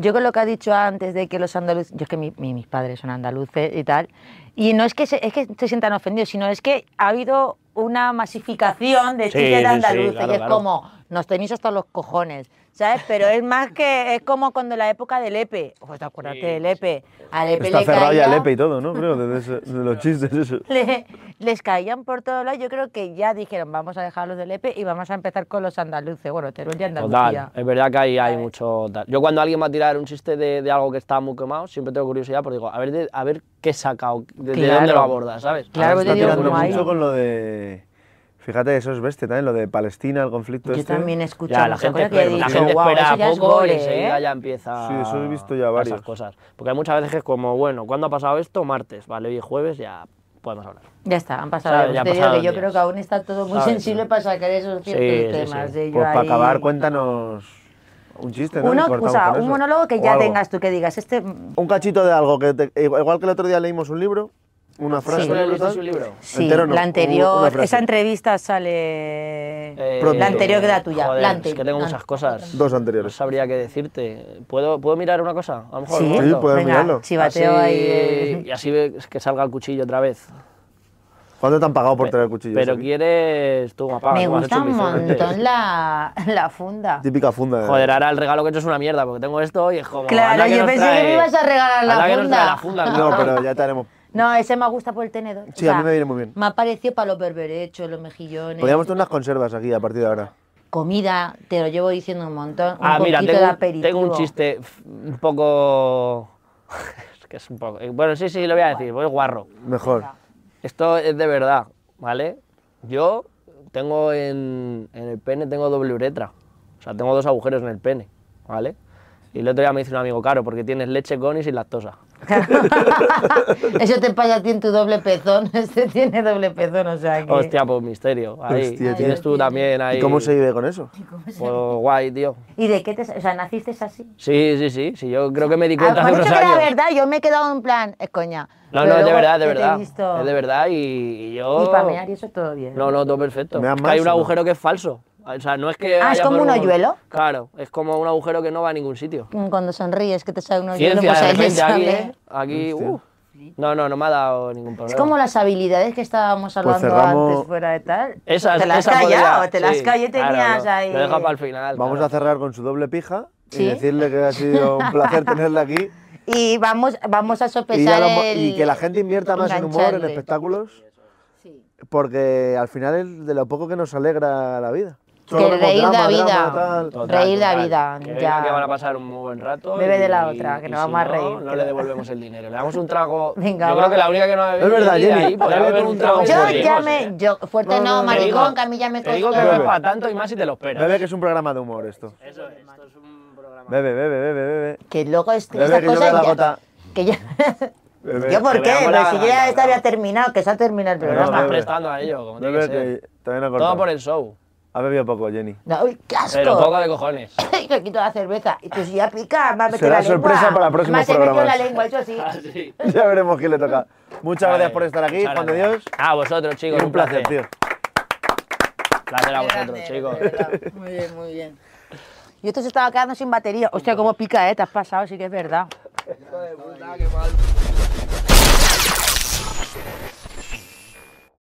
yo con lo que ha dicho antes de que los andaluces, yo es que mi, mis padres son andaluces y tal, y no es que se, es que se sientan ofendidos, sino es que ha habido una masificación de sí, andaluces, y es como, nos tenéis hasta los cojones. ¿sabes? Pero es más que, es como cuando la época del EPE, ojo, te acuerdas del EPE, al EPE Está le cerrado ya el EPE y todo, ¿no? Creo, de los chistes eso. les caían por todos lados, yo creo que ya dijeron, vamos a dejar los del EPE y vamos a empezar con los andaluces, bueno, Teruel y Andalucía. Total, es verdad que ahí hay mucho Yo cuando alguien va a tirar un chiste de, algo que está muy quemado, siempre tengo curiosidad porque digo, a ver, a ver qué saca sacado, de, dónde lo aborda, ¿sabes? Claro, te digo, mucho con lo de Fíjate, eso es bestia también, lo de Palestina, el conflicto Yo este. también escucho ya, la gente, que dice. la gente espera poco y ¿eh? ya empieza Sí, eso he visto ya varias. cosas. Porque hay muchas veces que es como, bueno, ¿cuándo ha pasado esto? Martes, vale, Y jueves ya podemos hablar. Ya está, han pasado. Ya yo creo que aún está todo muy sensible para sacar esos ciertos temas. Sí, sí. Pues para acabar, cuéntanos un chiste, ¿no? o sea, un monólogo que ya tengas tú, que digas este... Un cachito de algo, que igual que el otro día leímos un libro, una frase sí. Su libro? Sí, la anterior, esa entrevista sale eh, la anterior que era tuya, Joder, Es que tengo muchas cosas. Dos anteriores. No sabría qué decirte. ¿Puedo, ¿Puedo mirar una cosa? A lo mejor Sí, puedes mirarlo. Chivateo así, ahí. Eh. Y así ves que salga el cuchillo otra vez. ¿Cuánto te han pagado por tener traer el cuchillo? Pero quieres tú, papá. Me gusta un montón la, la, funda. Típica funda. Joder, ahora el regalo que he hecho es una mierda, porque tengo esto y es como... Claro, yo pensé que me ibas a regalar la funda. la funda. No, pero ya te no, ese me gusta por el tenedor. Sí, a mí me viene muy bien. Me ha parecido para los berberechos, los mejillones. Podríamos tener unas conservas aquí a partir de ahora. Comida, te lo llevo diciendo un montón. Un ah, mira, tengo, un chiste un poco. es que es un poco. Eh, bueno, sí, sí, lo voy a decir, voy guarro. Mejor. Esto es de verdad, ¿vale? Yo tengo en, en el pene tengo doble uretra. O sea, tengo dos agujeros en el pene, ¿vale? Y el otro día me dice un amigo, caro, porque tienes leche con y lactosa. Eso te pasa a en tu doble pezón. Este tiene doble pezón, o sea que... Hostia, pues misterio. Ahí tienes tú también ahí. ¿Y cómo se vive con eso? Pues guay, tío. ¿Y de qué te... O sea, ¿naciste así? Sí, sí, sí. sí yo creo que me di ah, cuenta hace unos años. la verdad, yo me he quedado en plan... Es eh, coña. No, no, es de verdad, de verdad. Es de verdad y, yo... Y para mear y eso todo bien. No, no, todo perfecto. Hay un agujero que es falso es Ah, es como un hoyuelo. Claro, es como un agujero que no va a ningún sitio. Mm, cuando sonríes, que te sale un hoyuelo, pues ahí sale. Aquí, uh. no, no, no me ha dado ningún problema. Es como las habilidades que estábamos pues hablando antes fuera de tal. te las esa te las callé tenías ahí. para el final. Vamos a cerrar con su doble pija y decirle que ha sido un placer tenerla aquí. Y vamos, vamos a sopesar y, y que la gente invierta más en humor, en espectáculos, porque al final es de lo poco que nos alegra la vida que reír da vida. reír da vida. Que ya. que van a pasar un muy buen rato. Bebe de la otra, que nos vamos a reír. No le devolvemos el dinero. Le damos un trago. Venga, yo creo que la única que no ha bebido. Es verdad, Jenny. beber un trago. Yo ya me. fuerte no, maricón, que a mí ya me costó. Te digo que no es para tanto y más si te lo esperas. Bebe, que es un programa de humor esto. Eso, esto es un programa. Bebe, bebe, bebe, bebe. Que luego es que esta cosa. Que yo. ¿Yo por qué? Pero si ya estaría terminado, que se ha terminado el programa. No, prestando a ello, como tiene que ser. Todo por el show. Ha bebido poco, Jenny. No, qué Pero poco de cojones. Te quito la cerveza. Y tú si ya pica, me la Será sorpresa para próximos programas. Me ha la lengua, eso sí. Ah, ya veremos quién le toca. Muchas gracias por estar aquí, Juan de Dios. A vosotros, chicos. un placer, tío. Placer a vosotros, chicos. Muy bien, muy bien. Y esto se estaba quedando sin batería. Hostia, cómo pica, ¿eh? Te has pasado, sí que es verdad. de puta, mal.